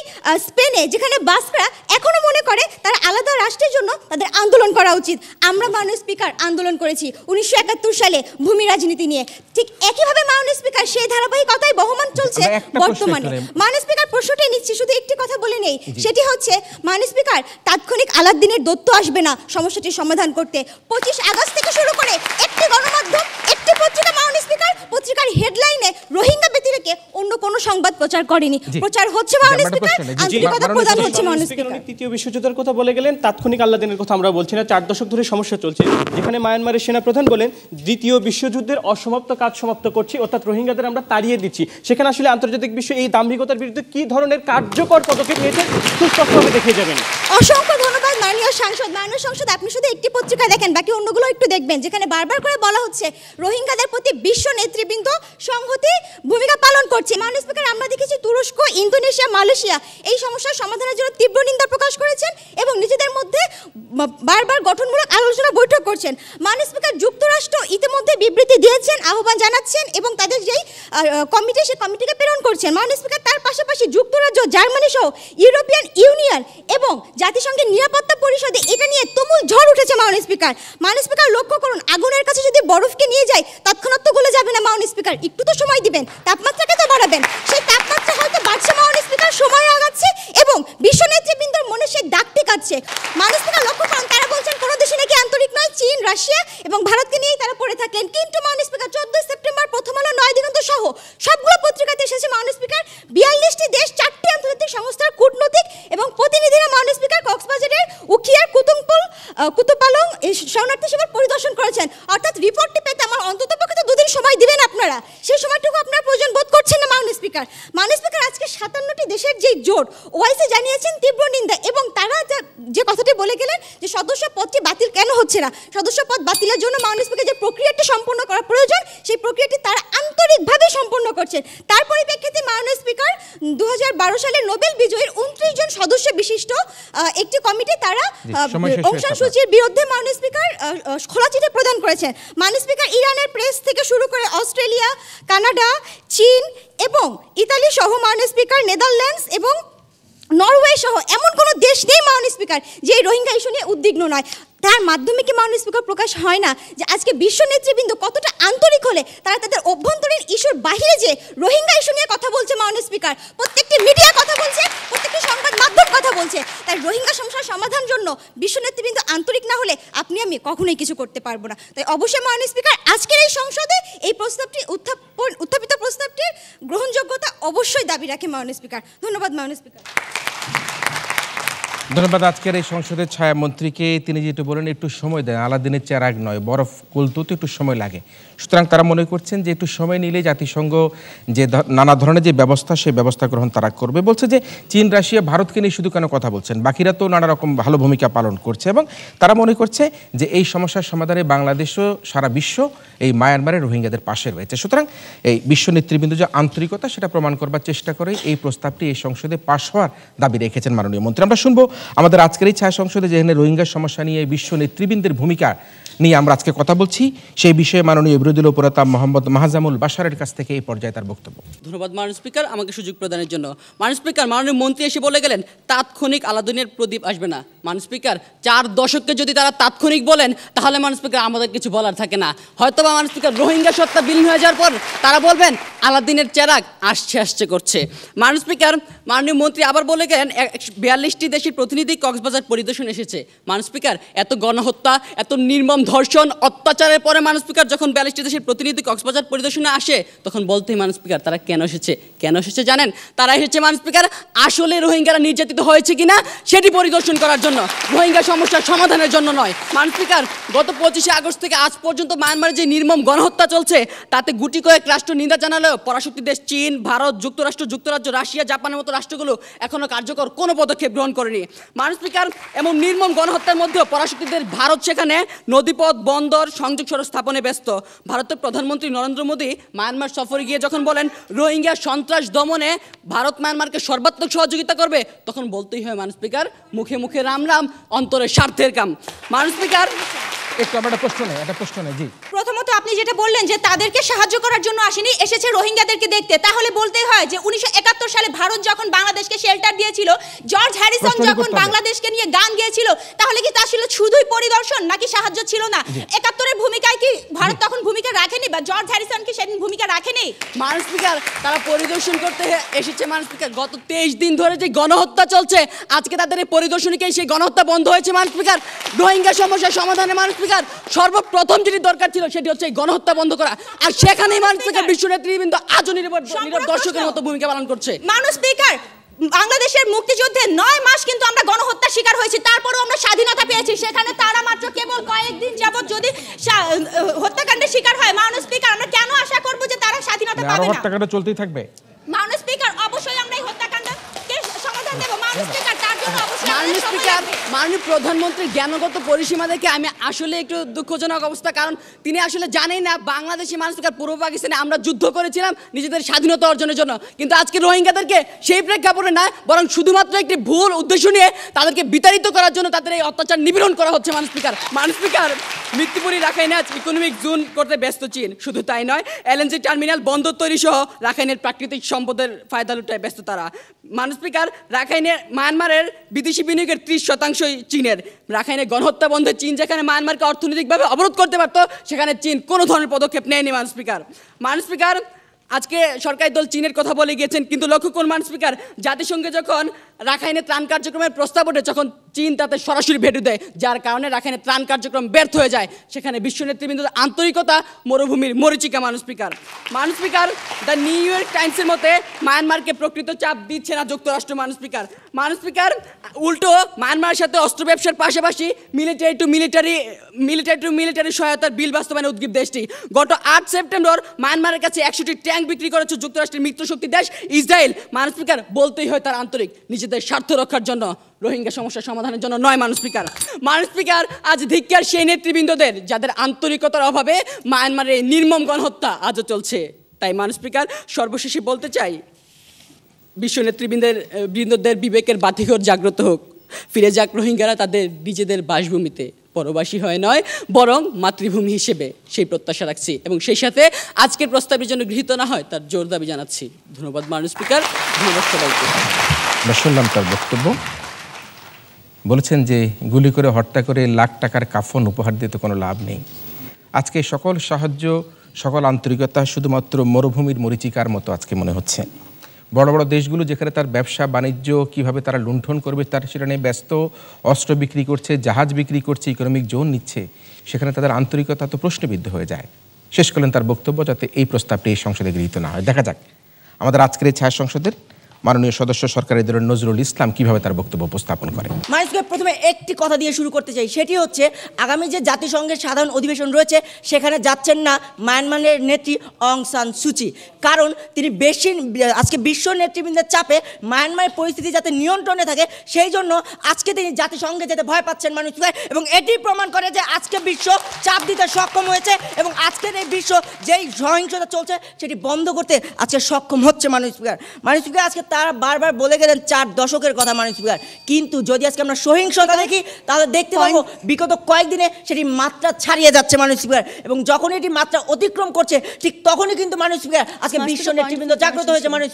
স্পেনে যেখানে বাস্করা এখনও মনে করে তারা আলাদা রাষ্ট্রের জন্য তাদের আন্দোলন করা উচিত আমরা মাননীয় স্পিকার আন্দোলন করেছি উনিশশো একাত্তর সালে ভূমি রাজনীতি নিয়ে ঠিক একইভাবে মাননীয় স্পিকার সেই ধারাবাহিকতায় বহমান চলছে বর্তমানে মাননীয় স্পিকার প্রশ্নটি নিচ্ছি শুধু একটি কথা বলে নেই সেটি হচ্ছে মাননীয় স্পিকার তাৎক্ষণিক আলাদিনের দত্ত আসবে না সমস্যাটির সমাধান করতে পঁচিশ আগস্ট থেকে শুরু করে একটি গণমাধ্যম একটি পত্রিকা মাউন্ট স্পিকার পত্রিকার হেডলাইনে রোহিঙ্গা ব্যতিরেকে অন্য কোনো সংবাদ প্রচার করেনি প্রচার হচ্ছে মাউন্ট স্পিকার আন্তরিকতা প্রদান হচ্ছে মাউন্ট স্পিকার তৃতীয় বিশ্বযুদ্ধের কথা বলে গেলেন তাৎক্ষণিক আল্লাদিনের কথা আমরা বলছি না চার দশক ধরে সমস্যা চলছে যেখানে মায়ানমারের সেনা প্রধান বলেন দ্বিতীয় বিশ্বযুদ্ধের অসমাপ্ত কাজ সমাপ্ত করছি অর্থাৎ রোহিঙ্গাদের আমরা তাড়িয়ে দিচ্ছি সেখানে আসলে আন্তর্জাতিক বিশ্ব এই দাম্ভিকতার বিরুদ্ধে কি ধরনের কার্যকর পদক্ষেপ নিয়েছে সুস্পষ্টভাবে দেখে যাবেন অসংখ্য ধন্যবাদ মাননীয় সাংসদ মাননীয় সংসদ আপনি শুধু একটি পত্রিকা দেখেন বাকি অন্যগুলো একটু দেখবেন যেখানে বারবার করে বলা হচ্ছে রোহিঙ্গাদের প্রতি বিশ্ব নেতৃবৃন্দ সংহতি ভূমিকা পালন করছে মাননীয় স্পিকার আমরা দেখেছি তুরস্ক ইন্দোনেশিয়া মালয়েশিয়া এই সমস্যার সমাধানের জন্য তীব্র নিন্দা প্রকাশ করেছেন এবং নিজেদের মধ্যে বারবার গঠনমূলক আলোচনা বৈঠক করছেন মাননীয় স্পিকার যুক্তরাষ্ট্র ইতিমধ্যে বিবৃতি দিয়েছেন আহ্বান জানাচ্ছেন এবং তাদের যেই কমিটি সেই কমিটিকে প্রেরণ করছেন মাননীয় স্পিকার তার পাশাপাশি যুক্তরাজ্য জার্মানি সহ ইউরোপিয়ান ইউনিয়ন এবং জাতিসংঘের নিরাপত্তা পরিষদে এটা নিয়ে তুমুল ঝড় উঠেছে মাননীয় স্পিকার মাননীয় স্পিকার লক্ষ্য করুন আগুনের কাছে যদি বরফকে নিয়ে যায় তৎক্ষণাৎ তো গলে যাবে না মাউন্ট স্পিকার একটু তো সময় দিবেন তাপমাত্রাকে তো বাড়াবেন সেই তাপমাত্রা হয়তো বাড়ছে মাউন্ট স্পিকার সময় আগাচ্ছে এবং বিশ্ব নেতৃবৃন্দর মনে সেই ডাক ঠেকাচ্ছে মানুষ স্পিকার লক্ষ্য করেন তারা বলছেন কোনো দেশে নাকি আন্তরিক নয় চীন রাশিয়া এবং ভারতকে নিয়েই তারা পড়ে থাকেন কিন্তু মাউন্ট স্পিকার চোদ্দ হচ্ছে না সদস্য পদ বাতিলের জন্য মাননীয় স্পিকার যে প্রক্রিয়াটি সম্পন্ন করা প্রয়োজন সেই প্রক্রিয়াটি তারা আন্তরিকভাবে সম্পন্ন করছেন তার পরিপ্রেক্ষিতে মাননীয় স্পিকার দু সালে নোবেল বিজয়ীর উনত্রিশ জন সদস্য বিশিষ্ট একটি কমিটি তারা অংশান সূচির বিরুদ্ধে মাননীয় স্পিকার খোলা চিঠি প্রদান করেছেন মাননীয় স্পিকার ইরানের প্রেস থেকে শুরু করে অস্ট্রেলিয়া কানাডা চীন এবং ইতালি সহ মাননীয় স্পিকার নেদারল্যান্ডস এবং নরওয়ে সহ এমন কোনো দেশ নেই মাননীয় স্পিকার যে রোহিঙ্গা ইস্যু নিয়ে উদ্বিগ্ন নয় যার মাধ্যমে কি মাননীয় স্পিকার প্রকাশ হয় না যে আজকে বিশ্ব নেতৃবৃন্দ কতটা আন্তরিক হলে তারা তাদের অভ্যন্তরীণ ইস্যুর বাহিরে যে রোহিঙ্গা ইস্যু নিয়ে কথা বলছে মাননীয় স্পিকার প্রত্যেকটি মিডিয়া কথা বলছে প্রত্যেকটি সংবাদ মাধ্যম কথা বলছে তাই রোহিঙ্গা সমস্যার সমাধান জন্য বিশ্ব নেতৃবৃন্দ আন্তরিক না হলে আপনি আমি কখনোই কিছু করতে পারবো না তাই অবশ্যই মাননীয় স্পিকার আজকের এই সংসদে এই প্রস্তাবটি উত্থাপন উত্থাপিত প্রস্তাবটির গ্রহণযোগ্যতা অবশ্যই দাবি রাখে মাননীয় স্পিকার ধন্যবাদ মাননীয় স্পিকার ধন্যবাদ আজকের এই সংসদের ছায়ামন্ত্রীকে তিনি যেটু বলেন একটু সময় দেন আলাদিনের চেরাগ নয় বরফ কলতুতে একটু সময় লাগে সুতরাং তারা মনে করছেন যে একটু সময় নিলে জাতিসংঘ যে নানা ধরনের যে ব্যবস্থা সেই ব্যবস্থা গ্রহণ তারা করবে বলছে যে চীন রাশিয়া ভারতকে নিয়ে শুধু কেন কথা বলছেন বাকিরা তো নানা রকম ভালো ভূমিকা পালন করছে এবং তারা মনে করছে যে এই সমস্যার সমাধানে বাংলাদেশও সারা বিশ্ব এই মায়ানমারের রোহিঙ্গাদের পাশে রয়েছে সুতরাং এই বিশ্ব নেতৃবৃন্দ যে আন্তরিকতা সেটা প্রমাণ করবার চেষ্টা করে এই প্রস্তাবটি এই সংসদে পাশ হওয়ার দাবি রেখেছেন মাননীয় মন্ত্রী আমরা শুনবো আমাদের আজকের এই ছায়া সংসদে যেখানে রোহিঙ্গার সমস্যা নিয়ে বিশ্ব নেতৃবৃন্দের ভূমিকা নিয়ে আমরা আজকে কথা বলছি সেই বিষয়ে মাননীয় বিরোধী উপনেতা মোহাম্মদ মাহাজামুল বাসারের কাছ থেকে এই পর্যায়ে তার বক্তব্য ধন্যবাদ মাননীয় স্পিকার আমাকে সুযোগ প্রদানের জন্য মাননীয় স্পিকার মাননীয় মন্ত্রী এসে বলে গেলেন তাৎক্ষণিক আলাদিনের প্রদীপ আসবে না মাননীয় স্পিকার চার দশককে যদি তারা তাৎক্ষণিক বলেন তাহলে মাননীয় স্পিকার আমাদের কিছু বলার থাকে না হয়তো বা মাননীয় স্পিকার রোহিঙ্গা সত্তা বিলীন হয়ে যাওয়ার পর তারা বলবেন আলাদিনের চেরাক আসছে আসছে করছে মাননীয় স্পিকার মাননীয় মন্ত্রী আবার বলে গেলেন বিয়াল্লিশটি দেশের প্রতিনিধি কক্সবাজার পরিদর্শন এসেছে মাননীয় স্পিকার এত গণহত্যা এত নির্মম ধর্ষণ অত্যাচারের পরে মানুষ স্পিকার যখন ব্যালিস্টি দেশের প্রতিনিধি কক্সবাজার পরিদর্শনে আসে তখন বলতেই মানুষ স্পিকার তারা কেন এসেছে কেন এসেছে জানেন তারা এসেছে মানুষ স্পিকার আসলে রোহিঙ্গারা নির্যাতিত হয়েছে কিনা সেটি পরিদর্শন করার জন্য রোহিঙ্গা সমস্যার সমাধানের জন্য নয় মানুষ স্পিকার গত পঁচিশে আগস্ট থেকে আজ পর্যন্ত মায়ানমারে যে নির্মম গণহত্যা চলছে তাতে গুটি কয়েক রাষ্ট্র নিন্দা জানালেও পরাশক্তি দেশ চীন ভারত যুক্তরাষ্ট্র যুক্তরাজ্য রাশিয়া জাপানের মতো রাষ্ট্রগুলো এখনও কার্যকর কোনো পদক্ষেপ গ্রহণ করেনি মানুষ স্পিকার এবং নির্মম গণহত্যার মধ্যেও পরাশক্তিদের ভারত সেখানে নদী নদীপথ বন্দর সংযোগ সড়ক স্থাপনে ব্যস্ত ভারতের প্রধানমন্ত্রী নরেন্দ্র মোদী মায়ানমার সফরে গিয়ে যখন বলেন রোহিঙ্গা সন্ত্রাস দমনে ভারত মায়ানমারকে সর্বাত্মক সহযোগিতা করবে তখন বলতেই হয় মানুষ স্পিকার মুখে মুখে রাম রাম অন্তরে স্বার্থের কাম মানুষ স্পিকার তাদেরকে সাহায্য করার জন্য আসেনি এসেছে তাহলে হয় সালে ভারত যখন বাংলাদেশকে শেল্টার দিয়েছিল জর্জ হ্যারিসন যখন বাংলাদেশকে নিয়ে গান তাহলে কি শুধুই পরিদর্শন নাকি সাহায্য ছিল না একাত্তরের ভূমিকায় কি ভারত তখন ভূমিকা রাখেনি বা জর্জ সেদিন ভূমিকা রাখেনি তারা পরিদর্শন করতে এসেছে গত তেইশ দিন ধরে যে গণহত্যা চলছে আজকে তাদের এই পরিদর্শনীকে সেই গণহত্যা বন্ধ হয়েছে মান রোহিঙ্গা সমস্যার সমাধানে মানুষ আফ্রিকার সর্বপ্রথম যেটি দরকার ছিল সেটি হচ্ছে এই গণহত্যা বন্ধ করা আর সেখানেই মানসিকা বিশ্ব নেতৃবৃন্দ আজও নির্ভর দর্শকের মতো ভূমিকা পালন করছে মানুষ স্পিকার বাংলাদেশের মুক্তিযুদ্ধে নয় মাস কিন্তু আমরা গণহত্যা শিকার হয়েছি তারপরেও আমরা স্বাধীনতা পেয়েছি সেখানে তারা মাত্র কেবল কয়েকদিন যাবত যদি হত্যাকাণ্ডের শিকার হয় মানুষ স্পিকার আমরা কেন আশা করব যে তারা স্বাধীনতা পাবে না হত্যাকাণ্ড চলতেই থাকবে মানুষ স্পিকার অবশ্যই আমরা এই হত্যা মাননীয় স্পিকার আচ্ছা, মাননীয় প্রধানমন্ত্রীর জ্ঞানগত পরিসীমা দেখে আমি আসলে একটু দুঃখজনক অবস্থা কারণ তিনি আসলে জানেই না বাংলাদেশি মানুষ পূর্ব পাকিস্তানে আমরা যুদ্ধ করেছিলাম নিজেদের স্বাধীনতা অর্জনের জন্য কিন্তু আজকে রোহিঙ্গাদেরকে সেই প্রেক্ষাপটে না বরং শুধুমাত্র একটি ভুল উদ্দেশ্য নিয়ে তাদেরকে বিতাড়িত করার জন্য তাদের এই অত্যাচার নিপীড়ন করা হচ্ছে মানুষ স্পিকার মানুষ স্পিকার মৃত্যুপুরি রাখাইনে আজ ইকোনমিক জোন করতে ব্যস্ত চীন শুধু তাই নয় এলএনজি টার্মিনাল বন্দর তৈরি সহ রাখাইনের প্রাকৃতিক সম্পদের ফায়দা লুটায় ব্যস্ত তারা মানুষ স্পিকার রাখাইনের মায়ানমারের বিদেশি বিনিয়োগের ত্রিশ শতাংশই চীনের রাখাইনে গণহত্যা বন্ধে চীন যেখানে মায়ানমারকে অর্থনৈতিকভাবে অবরোধ করতে পারত সেখানে চীন কোনো ধরনের পদক্ষেপ নেয়নি মান স্পিকার মান স্পিকার আজকে সরকারি দল চীনের কথা বলে গিয়েছেন কিন্তু লক্ষ্য কোন মান স্পিকার জাতিসংঘে যখন রাখাইনে ত্রাণ কার্যক্রমের প্রস্তাব ওঠে যখন চীন তাতে সরাসরি ভেটু দেয় যার কারণে রাখাইনে ত্রাণ কার্যক্রম ব্যর্থ হয়ে যায় সেখানে বিশ্ব নেতৃবৃন্দুর আন্তরিকতা মরুভূমির মরিচিকা মানুষ স্পিকার মানুষ স্পিকার দ্য নিউ ইয়র্ক টাইমসের মতে মায়ানমারকে প্রকৃত চাপ দিচ্ছে না যুক্তরাষ্ট্র মানুষ স্পিকার মানুষ স্পিকার উল্টো মায়ানমারের সাথে অস্ত্র ব্যবসার পাশাপাশি military to military military to military সহায়তার বিল বাস্তবায়নে উদ্গীব দেশটি গত আট সেপ্টেম্বর মায়ানমারের কাছে একশোটি ট্যাঙ্ক বিক্রি করেছে যুক্তরাষ্ট্রের মিত্রশক্তি দেশ ইসরায়েল মানুষ স্পিকার বলতেই হয় তার আন্তরিক নিজেদের নিজেদের স্বার্থ রক্ষার জন্য রোহিঙ্গা সমস্যা সমাধানের জন্য নয় মানুষ স্পিকার মানুষ স্পিকার আজ ধিক্কার সেই নেতৃবৃন্দদের যাদের আন্তরিকতার অভাবে মায়ানমারের নির্মম গণহত্যা আজও চলছে তাই মানুষ স্পিকার সর্বশেষে বলতে চাই বিশ্ব নেতৃবৃন্দের বৃন্দদের বিবেকের বাতিঘর জাগ্রত হোক ফিরে যাক রোহিঙ্গারা তাদের নিজেদের বাসভূমিতে পরবাসী হয় নয় বরং মাতৃভূমি হিসেবে সেই প্রত্যাশা রাখছি এবং সেই সাথে আজকের প্রস্তাবের জন্য গৃহীত না হয় তার জোর দাবি জানাচ্ছি ধন্যবাদ মাননীয় স্পিকার ধন্যবাদ সবাইকে শুনলাম তার বক্তব্য বলেছেন যে গুলি করে হত্যা করে লাখ টাকার কাফন উপহার দিতে কোনো লাভ নেই আজকে সকল সাহায্য সকল আন্তরিকতা শুধুমাত্র মরুভূমির মরিচিকার মতো আজকে মনে হচ্ছে বড় বড় দেশগুলো যেখানে তার ব্যবসা বাণিজ্য কিভাবে তারা লুণ্ঠন করবে তার সেটা নিয়ে ব্যস্ত অস্ত্র বিক্রি করছে জাহাজ বিক্রি করছে ইকোনমিক জোন নিচ্ছে সেখানে তাদের আন্তরিকতা তো প্রশ্নবিদ্ধ হয়ে যায় শেষ করলেন তার বক্তব্য যাতে এই প্রস্তাবটি এই সংসদে গৃহীত না হয় দেখা যাক আমাদের আজকের এই ছায়া সংসদের মাননীয় সদস্য সরকারের দলের নজরুল ইসলাম কিভাবে তার বক্তব্য উপস্থাপন করে মাইসকে প্রথমে একটি কথা দিয়ে শুরু করতে চাই সেটি হচ্ছে আগামী যে জাতিসংঘের সাধারণ অধিবেশন রয়েছে সেখানে যাচ্ছেন না মায়ানমারের নেত্রী অং সান সুচি কারণ তিনি বেশি আজকে বিশ্ব নেতৃবৃন্দের চাপে মায়ানমারের পরিস্থিতি যাতে নিয়ন্ত্রণে থাকে সেই জন্য আজকে তিনি জাতিসংঘে যেতে ভয় পাচ্ছেন মানুষ এবং এটি প্রমাণ করে যে আজকে বিশ্ব চাপ দিতে সক্ষম হয়েছে এবং আজকের এই বিশ্ব যেই সহিংসতা চলছে সেটি বন্ধ করতে আজকে সক্ষম হচ্ছে মানুষ স্পিকার মানুষ স্পিকার আজকে তারা বারবার বলে গেলেন চার দশকের কথা মাননীয় কিন্তু যদি আজকে আমরা সহিংসতা দেখি তাহলে দেখতে পাবো বিগত কয়েকদিনে সেটি মাত্রা ছাড়িয়ে যাচ্ছে মাননীয় এবং যখন এটি মাত্রা অতিক্রম করছে ঠিক তখনই কিন্তু মাননীয় আজকে বিশ্ব নেতৃবৃন্দ জাগ্রত হয়েছে মানুষ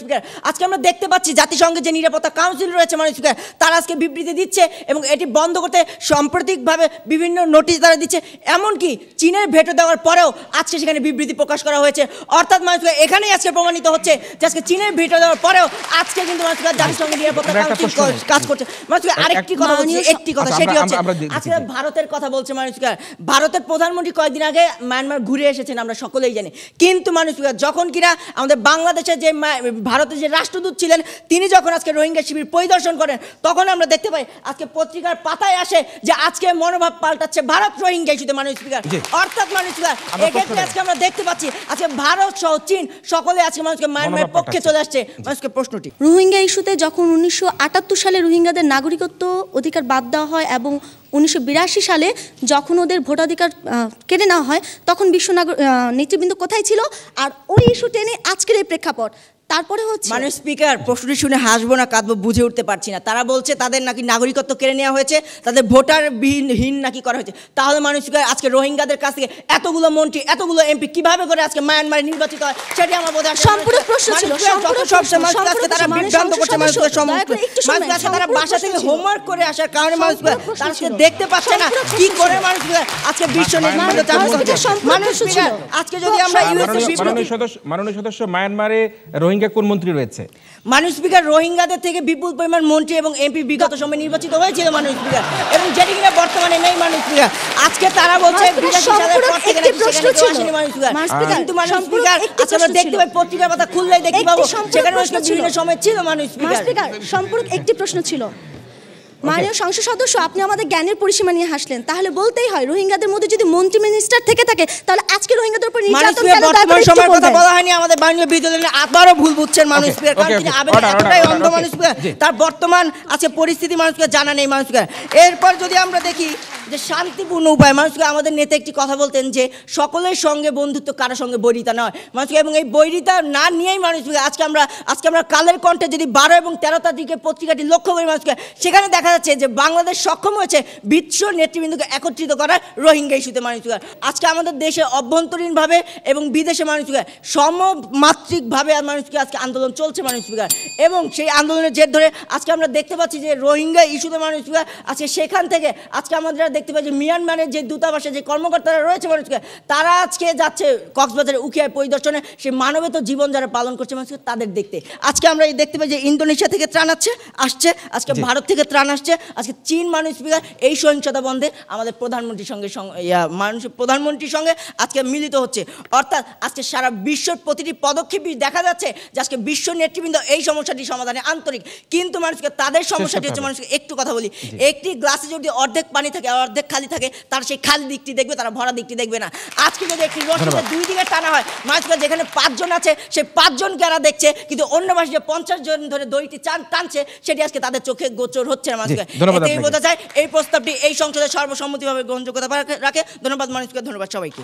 আজকে আমরা দেখতে পাচ্ছি জাতিসংঘের যে নিরাপত্তা কাউন্সিল রয়েছে মাননীয় তারা আজকে বিবৃতি দিচ্ছে এবং এটি বন্ধ করতে সাম্প্রতিকভাবে বিভিন্ন নোটিশ তারা দিচ্ছে এমনকি চীনের ভেটো দেওয়ার পরেও আজকে সেখানে বিবৃতি প্রকাশ করা হয়েছে অর্থাৎ মানুষ এখানেই আজকে প্রমাণিত হচ্ছে যে আজকে চীনের ভেটো দেওয়ার পরেও আজ আজকে কিন্তু মাসুকা জাতির মানে সঙ্গে কাজ করছে মাসুকা আরেকটি কথা বলছি একটি কথা আচ্ছা, সেটি হচ্ছে আজকে ভারতের কথা বলছে মানুষকা ভারতের প্রধানমন্ত্রী কয়েকদিন আগে মায়ানমার ঘুরে এসেছেন আমরা সকলেই জানি কিন্তু মানুষকা যখন কিনা আমাদের বাংলাদেশে যে ভারতে যে রাষ্ট্রদূত ছিলেন তিনি যখন আজকে রোহিঙ্গা শিবির পরিদর্শন করেন তখন আমরা দেখতে পাই আজকে পত্রিকার পাতায় আসে যে আজকে মনোভাব পাল্টাচ্ছে ভারত রোহিঙ্গা ইস্যুতে মানুষ স্পিকার অর্থাৎ মানুষ স্পিকার এক্ষেত্রে আজকে আমরা দেখতে পাচ্ছি আজকে ভারত সহ চীন সকলে আজকে মানুষকে মায়ানমারের পক্ষে চলে আসছে মানুষকে প্রশ্নটি রোহিঙ্গা ইস্যুতে যখন উনিশশো সালে রোহিঙ্গাদের নাগরিকত্ব অধিকার বাদ দেওয়া হয় এবং উনিশশো সালে যখন ওদের ভোটাধিকার কেড়ে নেওয়া হয় তখন বিশ্ব নাগর নেতৃবৃন্দ কোথায় ছিল আর ওই ইস্যু টেনে আজকের এই প্রেক্ষাপট তারপরে হচ্ছে মানে স্পিকার প্রশ্নটি শুনে হাসবো না কাঁদবো বুঝে উঠতে পারছি না তারা বলছে তাদের নাকি নাগরিকত্ব কেড়ে নেওয়া হয়েছে তাদের ভোটার বিহীন নাকি করা হয়েছে তাহলে মানুষ আজকে রোহিঙ্গাদের কাছ থেকে এতগুলো মন্ত্রী এতগুলো এমপি কিভাবে করে আজকে মায়ানমারে নির্বাচিত হয় সেটি আমার বোধ হয় সম্পূর্ণ প্রশ্ন ছিল সব সময় তারা বিভ্রান্ত করছে মানুষকে মানুষ তারা বাসা থেকে হোমওয়ার্ক করে আসার কারণে মানুষ তারা দেখতে পাচ্ছে না কি করে মানুষ আজকে বিশ্ব নির্মাণ মানুষ আজকে যদি আমরা ইউএসএ মাননীয় সদস্য মাননীয় সদস্য মায়ানমারে রোহিঙ্গা রোহিঙ্গা কোন মন্ত্রী রয়েছে মানুষ স্পিকার রোহিঙ্গাদের থেকে বিপুল পরিমাণ মন্ত্রী এবং এমপি বিগত সময় নির্বাচিত হয়েছিল মানুষ স্পিকার এবং যেটি কিনা বর্তমানে নেই মানুষ স্পিকার আজকে তারা বলছে কিন্তু আচ্ছা, পত্রিকার পাতা খুললেই দেখতে পাবো সেখানে সময় ছিল মানুষ স্পিকার সম্পূর্ণ একটি প্রশ্ন ছিল মাননীয় সংসদ সদস্য আপনি আমাদের জ্ঞানের পরিসীমা নিয়ে হাসলেন তাহলে বলতেই হয় রোহিঙ্গাদের মধ্যে যদি মন্ত্রী মিনিস্টার থেকে থাকে তাহলে আজকে রোহিঙ্গাদের উপর মানে নির্যাতন কথা বলা হয়নি আমাদের মাননীয় বিদ্যালয়ে আবারও ভুল বুঝছেন মানুষ কারণ তিনি আবেদন অন্ধ মানুষ তার বর্তমান আছে পরিস্থিতি মানুষকে জানা নেই মানুষকে এরপর যদি আমরা দেখি যে শান্তিপূর্ণ উপায় মানুষকে আমাদের নেতা একটি কথা বলতেন যে সকলের সঙ্গে বন্ধুত্ব কারো সঙ্গে বৈরিতা নয় মানুষকে এবং এই বৈরিতা না নিয়েই মানুষকে আজকে আমরা আজকে আমরা কালের কণ্ঠে যদি বারো এবং তেরো তারিখে পত্রিকাটি লক্ষ্য করি মানুষকে সেখানে দেখা যাচ্ছে যে বাংলাদেশ সক্ষম হয়েছে বিশ্ব নেতৃবৃন্দকে একত্রিত করার রোহিঙ্গা ইস্যুতে মানুষকে আজকে আমাদের দেশে অভ্যন্তরীণভাবে এবং বিদেশে মানুষকে সমমাত্রিকভাবে মানুষকে আজকে আন্দোলন চলছে মানুষকে এবং সেই আন্দোলনের জের ধরে আজকে আমরা দেখতে পাচ্ছি যে রোহিঙ্গা ইস্যুতে মানুষকে আজকে সেখান থেকে আজকে আমাদের দেখতে পাচ্ছি মিয়ানমারের যে দূতাবাসে যে কর্মকর্তারা রয়েছে মানুষকে তারা আজকে যাচ্ছে কক্সবাজারে উকিয়ায় পরিদর্শনে সে মানবেত জীবন যারা পালন করছে মানুষকে তাদের দেখতে আজকে আমরা এই দেখতে পাই যে ইন্দোনেশিয়া থেকে ত্রাণ আসছে আসছে আজকে ভারত থেকে ত্রাণ আসছে আজকে চীন মানুষ এই সহিংসতা বন্ধে আমাদের প্রধানমন্ত্রীর সঙ্গে মানুষ প্রধানমন্ত্রীর সঙ্গে আজকে মিলিত হচ্ছে অর্থাৎ আজকে সারা বিশ্বের প্রতিটি পদক্ষেপই দেখা যাচ্ছে যে আজকে বিশ্ব নেতৃবৃন্দ এই সমস্যাটি সমাধানে আন্তরিক কিন্তু মানুষকে তাদের সমস্যাটি হচ্ছে মানুষকে একটু কথা বলি একটি গ্লাসে যদি অর্ধেক পানি থাকে অর্ধেক খালি থাকে তার সেই খালি দিকটি দেখবে তারা ভরা দিকটি দেখবে না আজকে যদি একটি রসুনের দুই দিকে টানা হয় মাঝখানে যেখানে পাঁচজন আছে সেই পাঁচজনকে এরা দেখছে কিন্তু অন্য মাসে যে পঞ্চাশ জন ধরে দইটি চান টানছে সেটি আজকে তাদের চোখে গোচর হচ্ছে না মাঝখানে এই বোঝা যায় এই প্রস্তাবটি এই সংসদে সর্বসম্মতিভাবে গ্রহণযোগ্যতা রাখে ধন্যবাদ মানুষকে ধন্যবাদ সবাইকে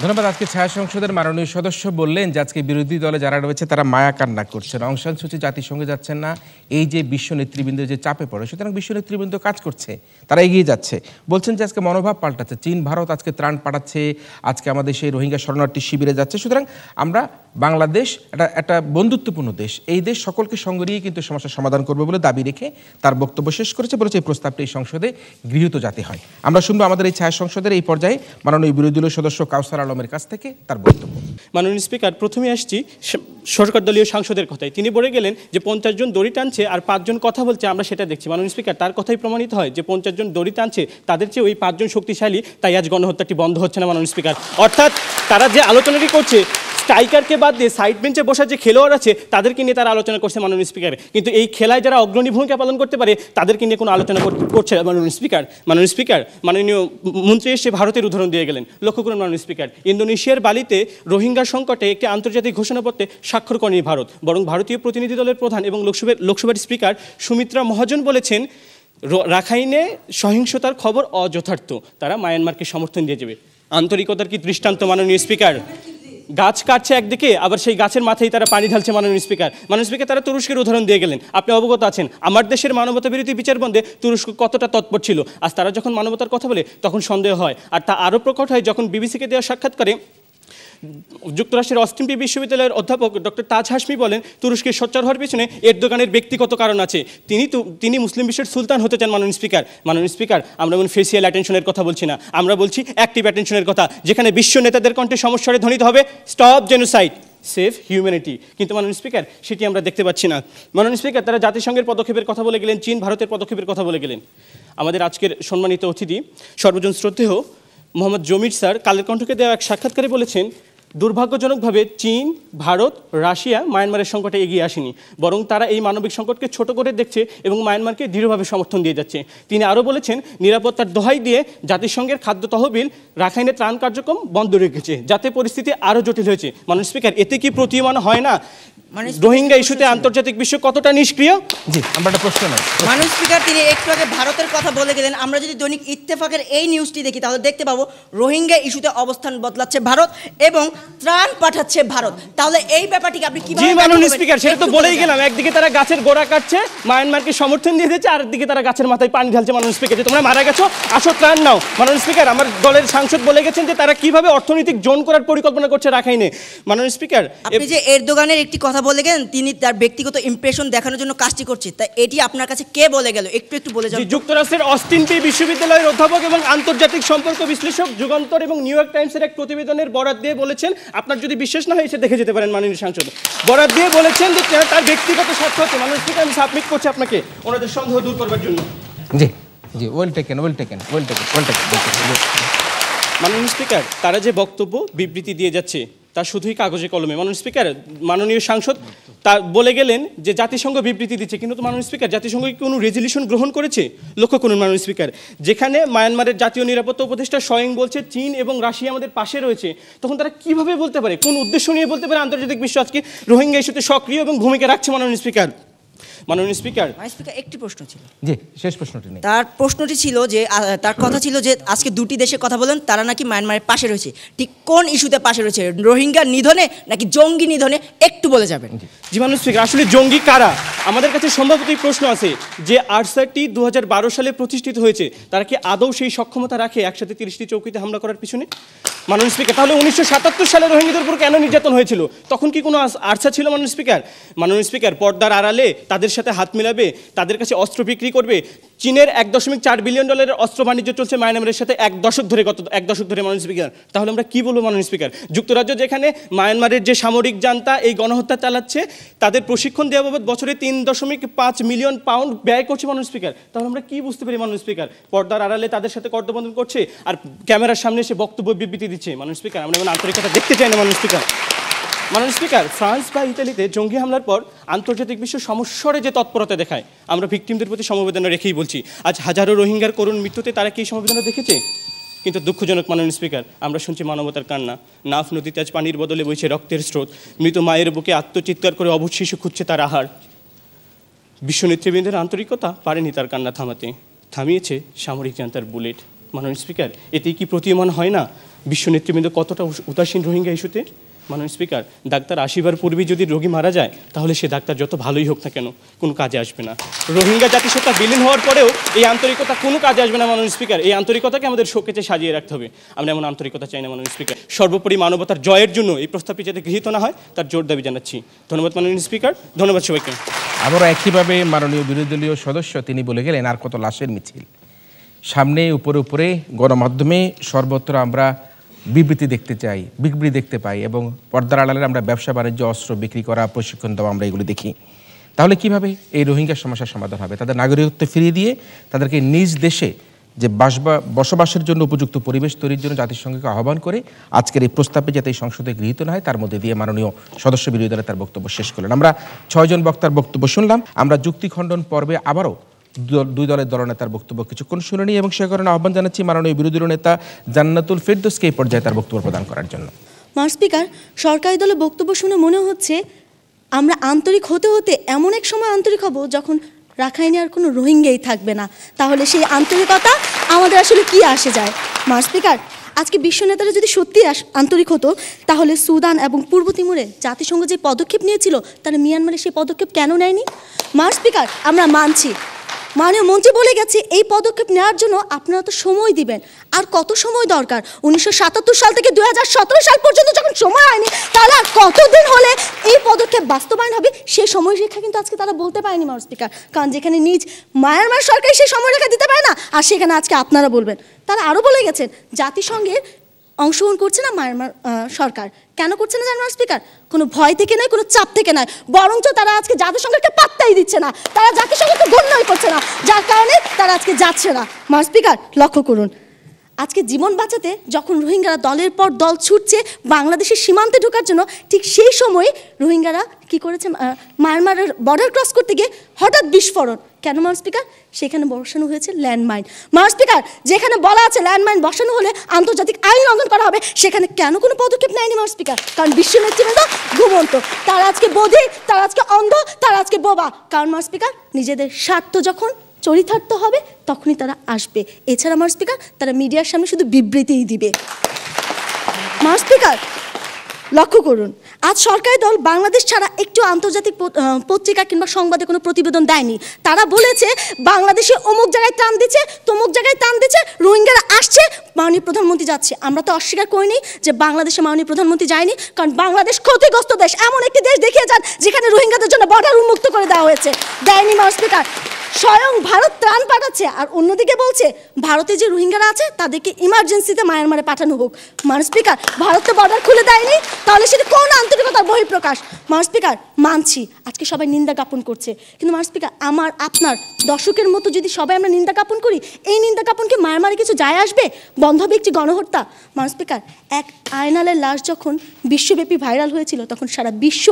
ধন্যবাদ আজকে ছায়া সংসদের মাননীয় সদস্য বললেন যে আজকে বিরোধী দলে যারা রয়েছে তারা মায়া কান্না করছেন অংশান সূচি জাতিসংঘে যাচ্ছেন না এই যে বিশ্ব নেতৃবৃন্দ যে চাপে পড়ে সুতরাং বিশ্ব নেতৃবৃন্দ কাজ করছে তারা এগিয়ে যাচ্ছে বলছেন যে আজকে মনোভাব পাল্টাচ্ছে চীন ভারত আজকে ত্রাণ পাঠাচ্ছে আজকে আমাদের সেই রোহিঙ্গা শরণার্থী শিবিরে যাচ্ছে সুতরাং আমরা বাংলাদেশ এটা একটা বন্ধুত্বপূর্ণ দেশ এই দেশ সকলকে সঙ্গে নিয়ে কিন্তু সমস্যার সমাধান করবে বলে দাবি রেখে তার বক্তব্য শেষ করেছে বলেছে এই প্রস্তাবটি এই সংসদে গৃহীত যাতে হয় আমরা শুনবো আমাদের এই ছায়া সংসদের এই পর্যায়ে মাননীয় বিরোধী দলীয় সদস্য কাউসার আলমের কাছ থেকে তার বক্তব্য মাননীয় স্পিকার প্রথমে আসছি সরকার দলীয় সাংসদের কথায় তিনি বলে গেলেন যে পঞ্চাশ জন দড়ি টানছে আর পাঁচজন কথা বলছে আমরা সেটা দেখছি মাননীয় স্পিকার তার কথাই প্রমাণিত হয় যে পঞ্চাশ জন দড়ি টানছে তাদের চেয়ে ওই পাঁচজন শক্তিশালী তাই আজ গণহত্যাটি বন্ধ হচ্ছে না মাননীয় স্পিকার অর্থাৎ তারা যে আলোচনাটি করছে স্ট্রাইকারকে বাদ দিয়ে সাইড বেঞ্চে বসার যে খেলোয়াড় আছে তাদেরকে নিয়ে তারা আলোচনা করছে মাননীয় স্পিকার কিন্তু এই খেলায় যারা অগ্রণী ভূমিকা পালন করতে পারে তাদেরকে নিয়ে কোনো আলোচনা করছে মাননীয় স্পিকার মাননীয় স্পিকার মাননীয় মন্ত্রী এসে ভারতের উদাহরণ দিয়ে গেলেন লক্ষ্য করুন মাননীয় স্পিকার ইন্দোনেশিয়ার বালিতে রোহিঙ্গা সংকটে একটি আন্তর্জাতিক ঘোষণাপত্রে স্বাক্ষর করেনি ভারত বরং ভারতীয় প্রতিনিধি দলের প্রধান এবং লোকসভার লোকসভার স্পিকার সুমিত্রা মহাজন বলেছেন রাখাইনে সহিংসতার খবর অযথার্থ তারা মায়ানমারকে সমর্থন দিয়ে যাবে আন্তরিকতার কি দৃষ্টান্ত মাননীয় স্পিকার গাছ কাটছে একদিকে আবার সেই গাছের মাথায় তারা পানি ঢালছে মাননীয় স্পিকার মাননীয় স্পিকার তারা তুরস্কের উদাহরণ দিয়ে গেলেন আপনি অবগত আছেন আমার দেশের মানবতা বিরোধী বিচার বন্ধে তুরস্ক কতটা তৎপর ছিল আর তারা যখন মানবতার কথা বলে তখন সন্দেহ হয় আর তা আরও প্রকট হয় যখন বিবিসিকে দেওয়া সাক্ষাৎকারে যুক্তরাষ্ট্রের অস্টিনপি বিশ্ববিদ্যালয়ের অধ্যাপক ডক্টর তাজ হাসমি বলেন তুরস্কে সোচ্চার হওয়ার পিছনে এরদোগানের ব্যক্তিগত কারণ আছে তিনি তিনি মুসলিম বিশ্বের সুলতান হতে চান মাননীয় স্পিকার মাননীয় স্পিকার আমরা এখন ফেসিয়াল অ্যাটেনশনের কথা বলছি না আমরা বলছি অ্যাক্টিভ অ্যাটেনশনের কথা যেখানে বিশ্ব নেতাদের কণ্ঠে সমস্যারে ধ্বনিত হবে স্টপ জেনোসাইড সেফ হিউম্যানিটি কিন্তু মাননীয় স্পিকার সেটি আমরা দেখতে পাচ্ছি না মাননীয় স্পিকার তারা জাতিসংঘের পদক্ষেপের কথা বলে গেলেন চীন ভারতের পদক্ষেপের কথা বলে গেলেন আমাদের আজকের সম্মানিত অতিথি সর্বজন শ্রদ্ধেহ মোহাম্মদ জমির স্যার কালের কণ্ঠকে দেওয়া এক সাক্ষাৎকারে বলেছেন দুর্ভাগ্যজনকভাবে চীন ভারত রাশিয়া মায়ানমারের সংকটে এগিয়ে আসেনি বরং তারা এই মানবিক সংকটকে ছোট করে দেখছে এবং মায়ানমারকে দৃঢ়ভাবে সমর্থন দিয়ে যাচ্ছে তিনি আরও বলেছেন নিরাপত্তার দোহাই দিয়ে জাতিসংঘের খাদ্য তহবিল রাখাইনে ত্রাণ কার্যক্রম বন্ধ রেখেছে যাতে পরিস্থিতি আরও জটিল হয়েছে মানুষ স্পিকার এতে কি প্রতীয়মান হয় না মানে রোহিঙ্গা ইস্যুতে আন্তর্জাতিক বিশ্ব কতটা নিষ্ক্রিয় জি আমরা একটা প্রশ্ন নেই মানুষ স্পিকার তিনি একটু আগে ভারতের কথা বলে গেলেন আমরা যদি দৈনিক ইত্তেফাকের এই নিউজটি দেখি তাহলে দেখতে পাবো রোহিঙ্গা ইস্যুতে অবস্থান বদলাচ্ছে ভারত এবং ত্রাণ পাঠাচ্ছে ভারত তাহলে এই ব্যাপারটিকে আপনি কি জি মাননীয় স্পিকার সেটা তো বলেই গেলাম একদিকে তারা গাছের গোড়া কাটছে মায়ানমারকে সমর্থন দিয়ে দিচ্ছে আর একদিকে তারা গাছের মাথায় পানি ঢালছে মাননীয় স্পিকার যে তোমরা মারা গেছো আসো ত্রাণ নাও মাননীয় স্পিকার আমার দলের সাংসদ বলে গেছেন যে তারা কিভাবে অর্থনৈতিক জোন করার পরিকল্পনা করছে রাখাইনে মাননীয় স্পিকার আপনি যে এর দোকানের একটি কথা বলে গেলেন তিনি তার ব্যক্তিগত ইমপ্রেশন দেখানোর জন্য কাজটি করছে তা এটি আপনার কাছে কে বলে গেল একটু একটু বলে যাবেন যুক্তরাষ্ট্রের অস্টিন পি বিশ্ববিদ্যালয়ের অধ্যাপক এবং আন্তর্জাতিক সম্পর্ক বিশ্লেষক যুগান্তর এবং নিউ ইয়র্ক টাইমসের এক প্রতিবেদনের বরাত দিয়ে বলেছেন আপনার যদি বিশ্বাস না হয় এসে দেখে যেতে পারেন মাননীয় সাংসদ বরাত দিয়ে বলেছেন যে তার ব্যক্তিগত স্বার্থ আছে মানুষ থেকে আমি সাবমিট করছি আপনাকে ওনাদের সন্দেহ দূর করবার জন্য জি জি well taken well taken well taken well taken মাননীয় স্পিকার তারা যে বক্তব্য বিবৃতি দিয়ে যাচ্ছে তা শুধুই কাগজে কলমে মাননীয় স্পিকার মাননীয় সাংসদ তা বলে গেলেন যে জাতিসংঘ বিবৃতি দিচ্ছে কিন্তু মাননীয় স্পিকার জাতিসংঘ কি কোনো রেজলিউশন গ্রহণ করেছে লক্ষ্য করুন মাননীয় স্পিকার যেখানে মায়ানমারের জাতীয় নিরাপত্তা উপদেষ্টা স্বয়ং বলছে চীন এবং রাশিয়া আমাদের পাশে রয়েছে তখন তারা কিভাবে বলতে পারে কোন উদ্দেশ্য নিয়ে বলতে পারে আন্তর্জাতিক বিশ্ব আজকে রোহিঙ্গা ইস্যুতে সক্রিয় এবং ভূমিকা রাখছে মাননীয় স্পিকার মাননীয় স্পিকার স্পিকার একটি প্রশ্ন ছিল জি শেষ প্রশ্নটি নেই তার প্রশ্নটি ছিল যে তার কথা ছিল যে আজকে দুটি দেশে কথা বলেন তারা নাকি মায়ানমারের পাশে রয়েছে ঠিক কোন ইস্যুতে পাশে রয়েছে রোহিঙ্গা নিধনে নাকি জঙ্গি নিধনে একটু বলে যাবেন জি মাননীয় স্পিকার আসলে জঙ্গি কারা আমাদের কাছে সম্ভবত এই প্রশ্ন আছে যে আরসারটি দু সালে প্রতিষ্ঠিত হয়েছে তারা কি আদৌ সেই সক্ষমতা রাখে একসাথে তিরিশটি চৌকিতে হামলা করার পিছনে মাননীয় স্পিকার তাহলে উনিশশো সালে রোহিঙ্গাদের উপর কেন নির্যাতন হয়েছিল তখন কি কোনো আর্সা ছিল মাননীয় স্পিকার মাননীয় স্পিকার পর্দার আড়ালে তাদের তাদের সাথে হাত মিলাবে তাদের কাছে অস্ত্র বিক্রি করবে চীনের এক দশমিক চার বিলিয়ন ডলারের অস্ত্র বাণিজ্য চলছে মায়ানমারের সাথে এক দশক ধরে গত এক দশক ধরে মাননীয় স্পিকার তাহলে আমরা কী বলবো মাননীয় স্পিকার যুক্তরাজ্য যেখানে মায়ানমারের যে সামরিক জানতা এই গণহত্যা চালাচ্ছে তাদের প্রশিক্ষণ দেওয়া বাবদ বছরে তিন দশমিক পাঁচ মিলিয়ন পাউন্ড ব্যয় করছে মাননীয় স্পিকার তাহলে আমরা কি বুঝতে পারি মাননীয় স্পিকার পর্দার আড়ালে তাদের সাথে কর্তবন্ধন করছে আর ক্যামেরার সামনে এসে বক্তব্য বিবৃতি দিচ্ছে মাননীয় স্পিকার আমরা এমন আন্তরিকতা দেখতে চাই না মাননীয় স্পিকার মাননীয় স্পিকার ফ্রান্স বা ইতালিতে জঙ্গি হামলার পর আন্তর্জাতিক বিশ্ব সমস্যরে যে তৎপরতা দেখায় আমরা ভিক্টিমদের প্রতি সমবেদনা রেখেই বলছি আজ হাজারো রোহিঙ্গার করুণ মৃত্যুতে তারা কি সমবেদনা দেখেছে কিন্তু দুঃখজনক মাননীয় স্পিকার আমরা শুনছি মানবতার কান্না নাফ নদীতে আজ পানির বদলে বইছে রক্তের স্রোত মৃত মায়ের বুকে আত্মচিৎকার করে অবুধ শিশু খুঁজছে তার আহার বিশ্ব নেতৃবৃন্দের আন্তরিকতা পারেনি তার কান্না থামাতে থামিয়েছে সামরিক জান্তার বুলেট মাননীয় স্পিকার এতেই কি প্রতীয়মান হয় না বিশ্ব নেতৃবৃন্দ কতটা উদাসীন রোহিঙ্গা ইস্যুতে মাননীয় স্পিকার ডাক্তার আসিবার পূর্বেই যদি রোগী মারা যায় তাহলে সে ডাক্তার যত ভালোই হোক না কেন কোনো কাজে আসবে না রোহিঙ্গা জাতিসত্তা বিলীন হওয়ার পরেও এই আন্তরিকতা কোনো কাজে আসবে না মাননীয় স্পিকার এই আন্তরিকতাকে আমাদের শোকেচে সাজিয়ে রাখতে হবে আমরা এমন আন্তরিকতা চাই না মাননীয় স্পিকার সর্বোপরি মানবতার জয়ের জন্য এই প্রস্তাবটি যাতে গৃহীত না হয় তার জোর দাবি জানাচ্ছি ধন্যবাদ মাননীয় স্পিকার ধন্যবাদ সবাইকে আবারও একইভাবে মাননীয় বিরোধী দলীয় সদস্য তিনি বলে গেলেন আর কত লাশের মিছিল সামনে উপরে উপরে গণমাধ্যমে সর্বত্র আমরা বিবৃতি দেখতে চাই বিবৃতি দেখতে পাই এবং পর্দার আড়ালে আমরা ব্যবসা বাণিজ্য অস্ত্র বিক্রি করা প্রশিক্ষণ দেওয়া আমরা এগুলি দেখি তাহলে কিভাবে এই রোহিঙ্গা সমস্যার সমাধান হবে তাদের নাগরিকত্ব ফিরিয়ে দিয়ে তাদেরকে নিজ দেশে যে বাসবা বসবাসের জন্য উপযুক্ত পরিবেশ তৈরির জন্য জাতিসংঘকে আহ্বান করে আজকের এই প্রস্তাবে যাতে এই সংসদে গৃহীত না হয় তার মধ্যে দিয়ে মাননীয় সদস্য বিরোধী দলে তার বক্তব্য শেষ করলেন আমরা ছয়জন বক্তার বক্তব্য শুনলাম আমরা যুক্তি খণ্ডন পর্বে আবারও দুই দলের দলনেতার বক্তব্য কিছুক্ষণ শুনে এবং সে কারণে আহ্বান জানাচ্ছি মাননীয় বিরোধী নেতা জান্নাতুল ফেরদোসকে এই পর্যায়ে তার বক্তব্য প্রদান করার জন্য স্পিকার সরকারি দলের বক্তব্য শুনে মনে হচ্ছে আমরা আন্তরিক হতে হতে এমন এক সময় আন্তরিক হব যখন রাখাইনি আর কোনো রোহিঙ্গাই থাকবে না তাহলে সেই আন্তরিকতা আমাদের আসলে কি আসে যায় মার স্পিকার আজকে বিশ্ব নেতারা যদি সত্যি আন্তরিক হতো তাহলে সুদান এবং পূর্ব তিমুরে জাতিসংঘ যে পদক্ষেপ নিয়েছিল তাহলে মিয়ানমারে সেই পদক্ষেপ কেন নেয়নি মার স্পিকার আমরা মানছি মাননীয় মন্ত্রী বলে গেছে এই পদক্ষেপ নেওয়ার জন্য আপনারা তো সময় দিবেন আর কত সময় দরকার উনিশশো সাল থেকে দু সাল পর্যন্ত যখন সময় হয়নি তাহলে আর কতদিন হলে এই পদক্ষেপ বাস্তবায়ন হবে সেই সময়রেখা কিন্তু আজকে তারা বলতে পারেনি মানুষ স্পিকার কারণ যেখানে নিজ মায়ানমার সরকার সেই সময়রেখা দিতে পারে না আর সেখানে আজকে আপনারা বলবেন তারা আরও বলে গেছেন জাতিসংঘের অংশগ্রহণ করছে না মায়ানমার সরকার কেন করছে না জানমার স্পিকার কোনো ভয় থেকে নয় কোনো চাপ থেকে নয় বরঞ্চ তারা আজকে জাতিসংঘকে পাত্তাই দিচ্ছে না তারা জাতিসংঘকে গণ্যই করছে না যার কারণে তারা আজকে যাচ্ছে না মার স্পিকার লক্ষ্য করুন আজকে জীবন বাঁচাতে যখন রোহিঙ্গারা দলের পর দল ছুটছে বাংলাদেশের সীমান্তে ঢোকার জন্য ঠিক সেই সময়ে রোহিঙ্গারা কি করেছে মায়ানমারের বর্ডার ক্রস করতে গিয়ে হঠাৎ বিস্ফোরণ কেন মার স্পিকার সেখানে বসানো হয়েছে ল্যান্ডমাইন মাস স্পিকার যেখানে বলা আছে ল্যান্ডমাইন বসানো হলে আন্তর্জাতিক আইন লঙ্ঘন করা হবে সেখানে কেন কোনো পদক্ষেপ নেয়নি মাস স্পিকার কারণ বিশ্ব নেতৃবৃন্দ ঘুমন্ত তার আজকে বোধে তার আজকে অন্ধ তার আজকে বোবা কারণ মাস স্পিকার নিজেদের স্বার্থ যখন চরিতার্থ হবে তখনই তারা আসবে এছাড়া মাস স্পিকার তারা মিডিয়ার সামনে শুধু বিবৃতিই দিবে মাস স্পিকার লক্ষ্য করুন আজ সরকারি দল বাংলাদেশ ছাড়া একটু আন্তর্জাতিক পত্রিকা কিংবা সংবাদে কোনো প্রতিবেদন দেয়নি তারা বলেছে বাংলাদেশে অমুক জায়গায় টান দিচ্ছে তমুক জায়গায় টান দিচ্ছে রোহিঙ্গারা আসছে মাননীয় প্রধানমন্ত্রী যাচ্ছে আমরা তো অস্বীকার করিনি যে বাংলাদেশে মাননীয় প্রধানমন্ত্রী যায়নি কারণ বাংলাদেশ ক্ষতিগ্রস্ত দেশ এমন একটি দেশ দেখিয়ে যান যেখানে রোহিঙ্গাদের জন্য বর্ডার উন্মুক্ত করে দেওয়া হয়েছে দেয়নি মাস্পিকার স্বয়ং ভারত ত্রাণ পাঠাচ্ছে আর অন্যদিকে বলছে ভারতে যে রোহিঙ্গারা আছে তাদেরকে ইমার্জেন্সিতে মায়ানমারে পাঠানো হোক মানুষ স্পিকার ভারত তো বর্ডার খুলে দেয়নি তাহলে সেটা কোন আন্তরিকতার বহিঃপ্রকাশ মানুষ স্পিকার মানছি আজকে সবাই নিন্দা জ্ঞাপন করছে কিন্তু মানুষ স্পিকার আমার আপনার দর্শকের মতো যদি সবাই আমরা নিন্দা জ্ঞাপন করি এই নিন্দা জ্ঞাপনকে মায়ানমারে কিছু যায় আসবে বন্ধ হবে একটি গণহত্যা মানুষ স্পিকার এক আয়নালের লাশ যখন বিশ্বব্যাপী ভাইরাল হয়েছিল তখন সারা বিশ্ব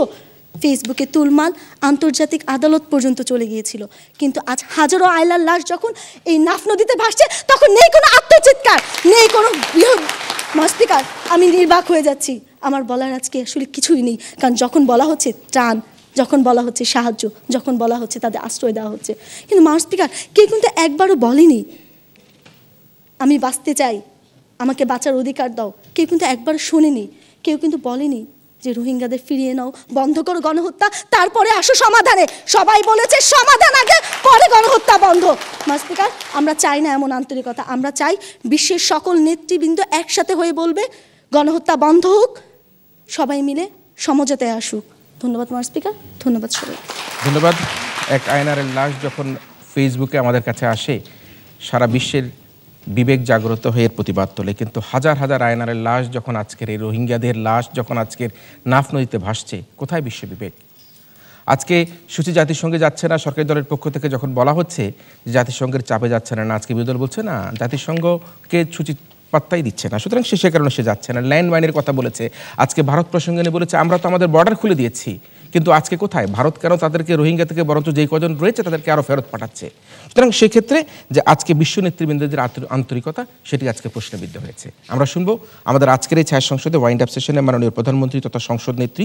ফেসবুকে তুলমাল আন্তর্জাতিক আদালত পর্যন্ত চলে গিয়েছিল কিন্তু আজ হাজারো আয়লার লাশ যখন এই নাফ নদীতে ভাসছে তখন নেই কোনো আত্মচিৎকার নেই কোনো মস্তিকার আমি নির্বাক হয়ে যাচ্ছি আমার বলার আজকে আসলে কিছুই নেই কারণ যখন বলা হচ্ছে ত্রাণ যখন বলা হচ্ছে সাহায্য যখন বলা হচ্ছে তাদের আশ্রয় দেওয়া হচ্ছে কিন্তু মানুষ স্পিকার কেউ কিন্তু একবারও বলেনি আমি বাঁচতে চাই আমাকে বাঁচার অধিকার দাও কেউ কিন্তু একবার শোনেনি কেউ কিন্তু বলেনি যে রোহিঙ্গাদের ফিরিয়ে নাও বন্ধ করো গণহত্যা তারপরে আসো সমাধানে সবাই বলেছে সমাধান আগে পরে গণহত্যা বন্ধ মাস্তিকার আমরা চাই না এমন আন্তরিকতা আমরা চাই বিশ্বের সকল নেতৃবৃন্দ একসাথে হয়ে বলবে গণহত্যা বন্ধ হোক সবাই মিলে সমঝোতে আসুক ধন্যবাদ মার স্পিকার ধন্যবাদ সবাই ধন্যবাদ এক আয়নারের লাশ যখন ফেসবুকে আমাদের কাছে আসে সারা বিশ্বের বিবেক জাগ্রত হয়ে এর প্রতিবাদ তোলে কিন্তু হাজার হাজার আয়নারের লাশ যখন আজকের এই রোহিঙ্গাদের লাশ যখন আজকের নাফ নদীতে ভাসছে কোথায় বিশ্ব বিবেক আজকে সূচি জাতিসংঘে যাচ্ছে না সরকারি দলের পক্ষ থেকে যখন বলা হচ্ছে যে জাতিসংঘের চাপে যাচ্ছে না আজকে বিরোধী দল বলছে না জাতিসংঘকে সূচি পাত্তাই দিচ্ছে না সুতরাং সে সে কারণে সে যাচ্ছে না ল্যান্ড মাইনের কথা বলেছে আজকে ভারত প্রসঙ্গে নিয়ে বলেছে আমরা তো আমাদের বর্ডার খুলে দিয়েছি কিন্তু আজকে কোথায় ভারত কেন তাদেরকে রোহিঙ্গা থেকে বরঞ্চ যেই কজন রয়েছে তাদেরকে আরও ফেরত পাঠাচ্ছে সুতরাং সেক্ষেত্রে যে আজকে বিশ্ব নেতৃবৃন্দদের আন্তরিকতা সেটি আজকে প্রশ্নবিদ্ধ হয়েছে আমরা শুনবো আমাদের আজকের এই ছায়া সংসদে ওয়াইন্ড আপ সেশনে মাননীয় প্রধানমন্ত্রী তথা সংসদ নেত্রী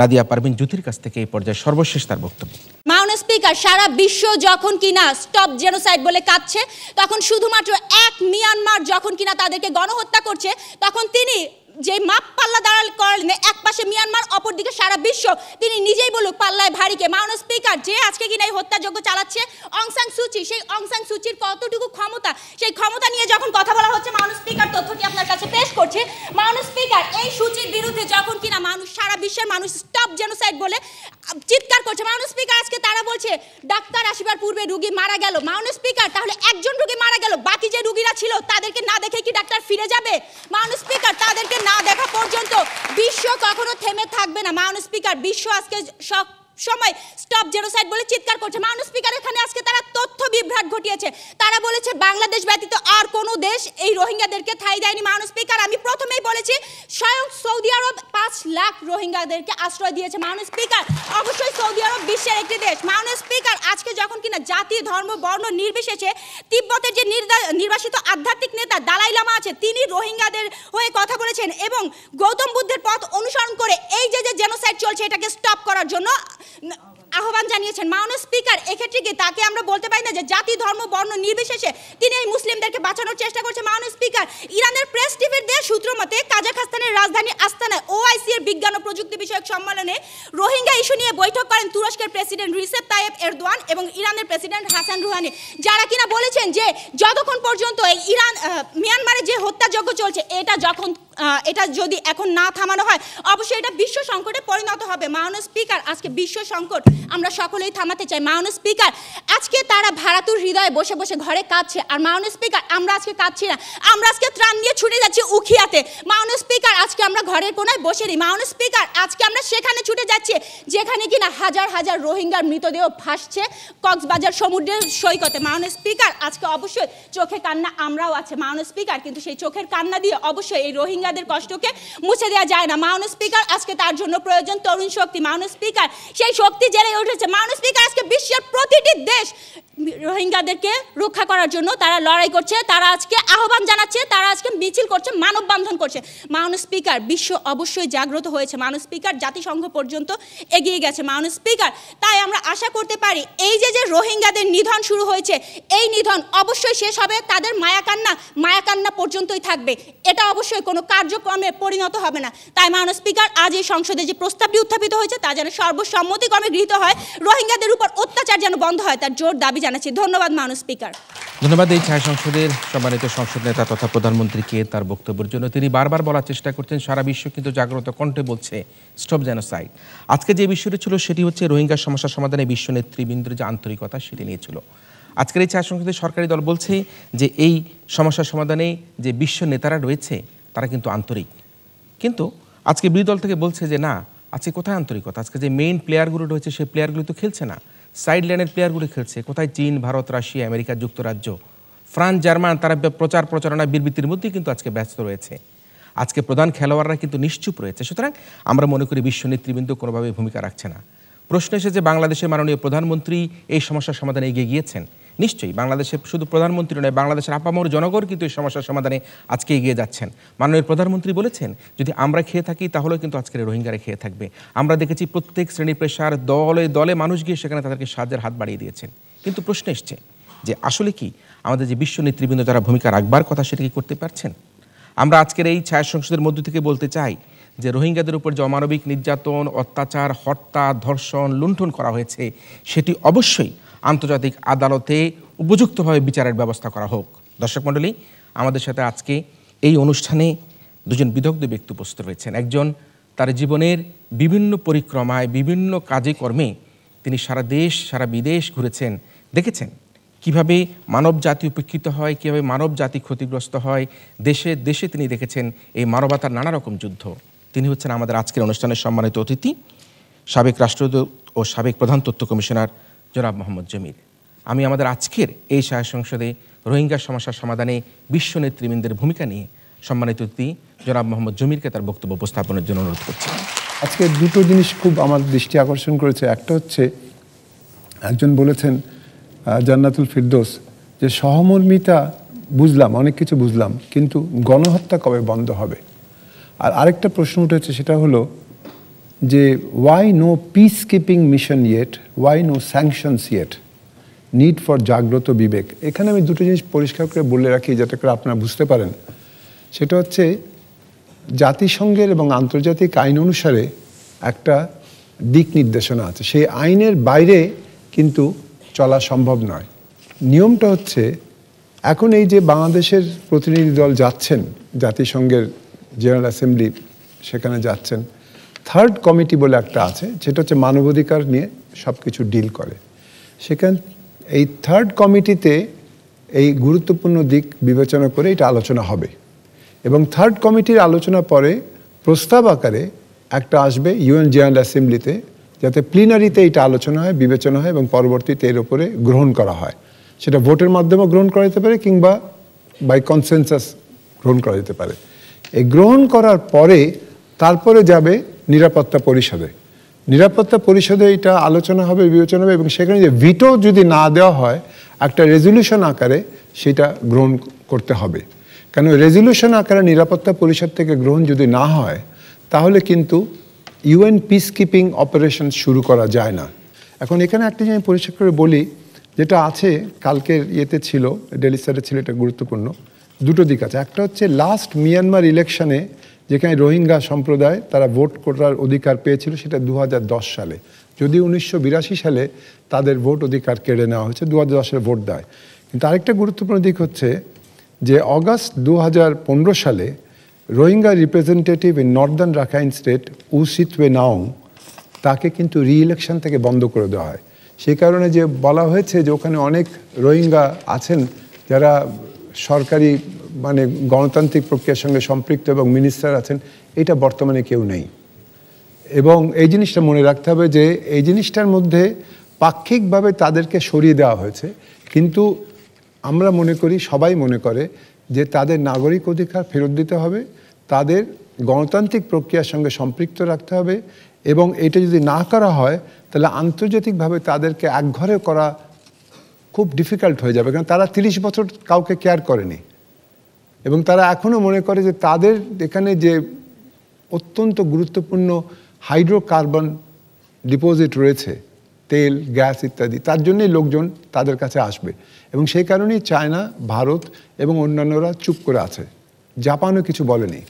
নাদিয়া পারভিন জ্যোতির কাছ থেকে এই পর্যায়ে সর্বশেষ তার বক্তব্য মাউন স্পিকার সারা বিশ্ব যখন কিনা স্টপ জেনোসাইড বলে কাঁদছে তখন শুধুমাত্র এক মিয়ানমার যখন কিনা তাদেরকে গণহত্যা করছে তখন তিনি যে মাপ পাল্লা দাঁড়াল করলেন এক পাশে মিয়ানমার অপরদিকে সারা বিশ্ব তিনি নিজেই বলুক পাল্লায় ভারীকে মাউন স্পিকার যে আজকে কিনা এই হত্যাযোগ্য চালাচ্ছে অংসাং সুচি সেই অংশাং সুচির কতটুকু ক্ষমতা সেই ক্ষমতা নিয়ে যখন কথা বলা হচ্ছে মাউন স্পিকার তথ্যটি আপনার কাছে পেশ করছে মাউন স্পিকার এই সুচির বিরুদ্ধে যখন কিনা মানুষ সারা বিশ্বের মানুষ স্টপ জেনোসাইড বলে চিৎকার করছে মাউন স্পিকার আজকে তারা বলছে ডাক্তার আসিবার পূর্বে রুগী মারা গেল মাউন স্পিকার তাহলে একজন রুগী মারা গেল বাকি যে রুগীরা ছিল তাদেরকে না দেখে কি ডাক্তার ফিরে যাবে মাউন স্পিকার তাদেরকে না না দেখা পর্যন্ত বিশ্ব কখনো থেমে থাকবে না মাউন্ট স্পিকার বিশ্ব আজকে সব সময় স্টপ জেনোসাইড বলে চিৎকার করছে মানুষ স্পিকার এখানে আজকে তারা তথ্য বিভ্রাট ঘটিয়েছে তারা বলেছে বাংলাদেশ ব্যতীত আর কোনো দেশ এই রোহিঙ্গাদেরকে ঠাই দেয়নি মানুষ স্পিকার আমি প্রথমেই বলেছি স্বয়ং সৌদি আরব পাঁচ লাখ রোহিঙ্গাদেরকে আশ্রয় দিয়েছে মানুষ স্পিকার অবশ্যই সৌদি আরব বিশ্বের একটি দেশ মানুষ স্পিকার আজকে যখন কিনা জাতি ধর্ম বর্ণ নির্বিশেষে তিব্বতের যে নির্বাসিত আধ্যাত্মিক নেতা দালাই লামা আছে তিনি রোহিঙ্গাদের হয়ে কথা বলেছেন এবং গৌতম বুদ্ধের পথ অনুসরণ করে এই যে যে জেনোসাইড চলছে এটাকে স্টপ করার জন্য আহ্বান জানিয়েছেন মাননীয় স্পিকার এক্ষেত্রে কি তাকে আমরা বলতে পারি না যে জাতি ধর্ম বর্ণ নির্বিশেষে তিনি এই মুসলিমদেরকে বাঁচানোর চেষ্টা করছে মাননীয় স্পিকার ইরানের প্রেস টিভির দেয়া সূত্র মতে কাজাখাস্তানের রাজধানী আস্তানায় ওআইসি এর বিজ্ঞান ও প্রযুক্তি বিষয়ক সম্মেলনে রোহিঙ্গা ইস্যু নিয়ে বৈঠক করেন তুরস্কের প্রেসিডেন্ট রিসেপ তায়েব এরদোয়ান এবং ইরানের প্রেসিডেন্ট হাসান রুহানি যারা কিনা বলেছেন যে যতক্ষণ পর্যন্ত এই ইরান মিয়ানমারে যে হত্যাযজ্ঞ চলছে এটা যখন এটা যদি এখন না থামানো হয় অবশ্যই এটা বিশ্ব সংকটে পরিণত হবে মাননীয় স্পিকার আজকে বিশ্ব সংকট আমরা সকলেই থামাতে চাই মাননীয় স্পিকার আজকে তারা ভাড়াতুর হৃদয়ে বসে বসে ঘরে কাঁদছে আর মাননীয় স্পিকার আমরা আজকে কাঁদছি না আমরা আজকে ত্রাণ নিয়ে ছুটে যাচ্ছি উখিয়াতে মাননীয় স্পিকার আজকে আমরা ঘরের কোনায় বসে নিই মাননীয় স্পিকার আজকে আমরা সেখানে ছুটে যাচ্ছি যেখানে কিনা হাজার হাজার রোহিঙ্গার মৃতদেহ ফাঁসছে কক্সবাজার সমুদ্রের সৈকতে মাননীয় স্পিকার আজকে অবশ্যই চোখে কান্না আমরাও আছে মাননীয় স্পিকার কিন্তু সেই চোখের কান্না দিয়ে অবশ্যই এই রোহিঙ্গা তাদের কষ্টকে মুছে দেওয়া যায় না মাউন স্পিকার আজকে তার জন্য প্রয়োজন তরুণ শক্তি মাউন স্পিকার সেই শক্তি জেলে উঠেছে মাউন স্পিকার আজকে বিশ্বের প্রতিটি দেশ রোহিঙ্গাদেরকে রক্ষা করার জন্য তারা লড়াই করছে তারা আজকে আহ্বান জানাচ্ছে তারা আজকে মিছিল করছে মানববন্ধন করছে মাউন স্পিকার বিশ্ব অবশ্যই জাগ্রত হয়েছে মাউন স্পিকার জাতিসংঘ পর্যন্ত এগিয়ে গেছে মাউন স্পিকার তাই আমরা আশা করতে পারি এই যে যে রোহিঙ্গাদের নিধন শুরু হয়েছে এই নিধন অবশ্যই শেষ হবে তাদের মায়াকান্না মায়াকান্না পর্যন্তই থাকবে এটা অবশ্যই কোনো কার্যক্রমে পরিণত হবে না তাই মাননীয় স্পিকার আজ এই সংসদে যে প্রস্তাবটি উত্থাপিত হয়েছে তা যেন সর্বসম্মতিক্রমে গৃহীত হয় রোহিঙ্গাদের উপর অত্যাচার যেন বন্ধ হয় তার জোর দাবি জানাচ্ছি ধন্যবাদ মাননীয় স্পিকার ধন্যবাদ এই ছায় সংসদের সম্মানিত সংসদ নেতা তথা প্রধানমন্ত্রীকে তার বক্তব্যের জন্য তিনি বারবার বলার চেষ্টা করছেন সারা বিশ্ব কিন্তু জাগ্রত কণ্ঠে বলছে স্টপ জেনোসাইড আজকে যে বিষয়টি ছিল সেটি হচ্ছে রোহিঙ্গা সমস্যা সমাধানে বিশ্ব নেতৃবৃন্দের যে আন্তরিকতা সেটি নিয়েছিল আজকের এই ছায় সংসদের সরকারি দল বলছে যে এই সমস্যা সমাধানে যে বিশ্ব নেতারা রয়েছে তারা কিন্তু আন্তরিক কিন্তু আজকে বিরোধী দল থেকে বলছে যে না আজকে কোথায় আন্তরিকতা আজকে যে মেইন প্লেয়ারগুলো রয়েছে সেই প্লেয়ারগুলো তো খেলছে না সাইড লাইনের প্লেয়ারগুলো খেলছে কোথায় চীন ভারত রাশিয়া আমেরিকা যুক্তরাজ্য ফ্রান্স জার্মান তারা প্রচার প্রচারণা বিবৃতির মধ্যেই কিন্তু আজকে ব্যস্ত রয়েছে আজকে প্রধান খেলোয়াড়রা কিন্তু নিশ্চুপ রয়েছে সুতরাং আমরা মনে করি বিশ্ব নেতৃবৃন্দ কোনোভাবে ভূমিকা রাখছে না প্রশ্ন এসেছে বাংলাদেশের মাননীয় প্রধানমন্ত্রী এই সমস্যার সমাধানে এগিয়ে গিয়েছেন নিশ্চয়ই বাংলাদেশে শুধু প্রধানমন্ত্রী নয় বাংলাদেশের আপামর জনগণ কিন্তু এই সমস্যার সমাধানে আজকে এগিয়ে যাচ্ছেন মাননীয় প্রধানমন্ত্রী বলেছেন যদি আমরা খেয়ে থাকি তাহলেও কিন্তু আজকের রোহিঙ্গারা খেয়ে থাকবে আমরা দেখেছি প্রত্যেক শ্রেণী পেশার দলে দলে মানুষ গিয়ে সেখানে তাদেরকে সাহায্যের হাত বাড়িয়ে দিয়েছেন কিন্তু প্রশ্ন এসছে যে আসলে কি আমাদের যে বিশ্ব নেতৃবৃন্দ যারা ভূমিকা রাখবার কথা সেটা কি করতে পারছেন আমরা আজকের এই ছায়া সংসদের মধ্য থেকে বলতে চাই যে রোহিঙ্গাদের উপর যে অমানবিক নির্যাতন অত্যাচার হত্যা ধর্ষণ লুণ্ঠন করা হয়েছে সেটি অবশ্যই আন্তর্জাতিক আদালতে উপযুক্তভাবে বিচারের ব্যবস্থা করা হোক দর্শক মণ্ডলী আমাদের সাথে আজকে এই অনুষ্ঠানে দুজন বিদগ্ধ ব্যক্তি উপস্থিত রয়েছেন একজন তার জীবনের বিভিন্ন পরিক্রমায় বিভিন্ন কাজে কর্মে তিনি সারা দেশ সারা বিদেশ ঘুরেছেন দেখেছেন কিভাবে মানব জাতি উপেক্ষিত হয় কীভাবে মানব জাতি ক্ষতিগ্রস্ত হয় দেশে দেশে তিনি দেখেছেন এই মানবতার নানা রকম যুদ্ধ তিনি হচ্ছেন আমাদের আজকের অনুষ্ঠানের সম্মানিত অতিথি সাবেক রাষ্ট্রদূত ও সাবেক প্রধান তথ্য কমিশনার জনাব মোহাম্মদ জমির আমি আমাদের আজকের এই সাহায্য সংসদে রোহিঙ্গা সমস্যার সমাধানে বিশ্ব নেতৃবৃন্দের ভূমিকা নিয়ে সম্মানিত অতিথি জনাব মোহাম্মদ জমিরকে তার বক্তব্য উপস্থাপনের জন্য অনুরোধ করছি আজকে দুটো জিনিস খুব আমার দৃষ্টি আকর্ষণ করেছে একটা হচ্ছে একজন বলেছেন জান্নাতুল ফিরদোস যে সহমর্মিতা বুঝলাম অনেক কিছু বুঝলাম কিন্তু গণহত্যা কবে বন্ধ হবে আর আরেকটা প্রশ্ন উঠেছে সেটা হলো যে why no peace keeping mission yet why no sanctions yet need for জাগ্রত বিবেক এখানে আমি দুটো জিনিস পরিষ্কার করে বলে রাখি যাতে করে আপনারা বুঝতে পারেন সেটা হচ্ছে জাতিসংঘের এবং আন্তর্জাতিক আইন অনুসারে একটা দিক নির্দেশনা আছে সেই আইনের বাইরে কিন্তু চলা সম্ভব নয় নিয়মটা হচ্ছে এখন এই যে বাংলাদেশের প্রতিনিধি দল যাচ্ছেন জাতিসংঘের জেনারেল অ্যাসেম্বলি সেখানে যাচ্ছেন থার্ড কমিটি বলে একটা আছে যেটা হচ্ছে মানবাধিকার নিয়ে সব কিছু ডিল করে সেখান এই থার্ড কমিটিতে এই গুরুত্বপূর্ণ দিক বিবেচনা করে এটা আলোচনা হবে এবং থার্ড কমিটির আলোচনা পরে প্রস্তাব আকারে একটা আসবে ইউএন জেনারেল অ্যাসেম্বলিতে যাতে প্লিনারিতে এটা আলোচনা হয় বিবেচনা হয় এবং পরবর্তীতে এর ওপরে গ্রহণ করা হয় সেটা ভোটের মাধ্যমে গ্রহণ করা যেতে পারে কিংবা বাই কনসেনসাস গ্রহণ করা যেতে পারে এই গ্রহণ করার পরে তারপরে যাবে নিরাপত্তা পরিষদে নিরাপত্তা পরিষদে এটা আলোচনা হবে বিবেচনা হবে এবং সেখানে যে ভিটো যদি না দেওয়া হয় একটা রেজলিউশন আকারে সেটা গ্রহণ করতে হবে কেন রেজলিউশন আকারে নিরাপত্তা পরিষদ থেকে গ্রহণ যদি না হয় তাহলে কিন্তু ইউএন পিস কিপিং অপারেশন শুরু করা যায় না এখন এখানে একটা যে আমি পরিষ্কার করে বলি যেটা আছে কালকের ইয়েতে ছিল ডেলিস্টারে ছিল এটা গুরুত্বপূর্ণ দুটো দিক আছে একটা হচ্ছে লাস্ট মিয়ানমার ইলেকশনে যেখানে রোহিঙ্গা সম্প্রদায় তারা ভোট করার অধিকার পেয়েছিল সেটা দু সালে যদি উনিশশো সালে তাদের ভোট অধিকার কেড়ে নেওয়া হয়েছে দু সালে ভোট দেয় কিন্তু আরেকটা গুরুত্বপূর্ণ দিক হচ্ছে যে অগাস্ট দু সালে Rohingya representative in northern Rakhine state উসিতওয়ে নাও তাকে কিন্তু রিইলেকশন থেকে বন্ধ করে দেওয়া হয় সেই কারণে যে বলা হয়েছে যে ওখানে অনেক রোহিঙ্গা আছেন যারা সরকারি মানে গণতান্ত্রিক প্রক্রিয়ার সঙ্গে সম্পৃক্ত এবং মিনিস্টার আছেন এটা বর্তমানে কেউ নেই এবং এই জিনিসটা মনে রাখতে হবে যে এই জিনিসটার মধ্যে পাক্ষিকভাবে তাদেরকে সরিয়ে দেওয়া হয়েছে কিন্তু আমরা মনে করি সবাই মনে করে যে তাদের নাগরিক অধিকার ফেরত দিতে হবে তাদের গণতান্ত্রিক প্রক্রিয়ার সঙ্গে সম্পৃক্ত রাখতে হবে এবং এটা যদি না করা হয় তাহলে আন্তর্জাতিকভাবে তাদেরকে একঘরে করা খুব ডিফিকাল্ট হয়ে যাবে কারণ তারা তিরিশ বছর কাউকে কেয়ার করেনি এবং তারা এখনও মনে করে যে তাদের এখানে যে অত্যন্ত গুরুত্বপূর্ণ হাইড্রোকার্বন ডিপোজিট রয়েছে তেল গ্যাস ইত্যাদি তার জন্যই লোকজন তাদের কাছে আসবে এবং সেই কারণেই চায়না ভারত এবং অন্যান্যরা চুপ করে আছে জাপানও কিছু বলেনি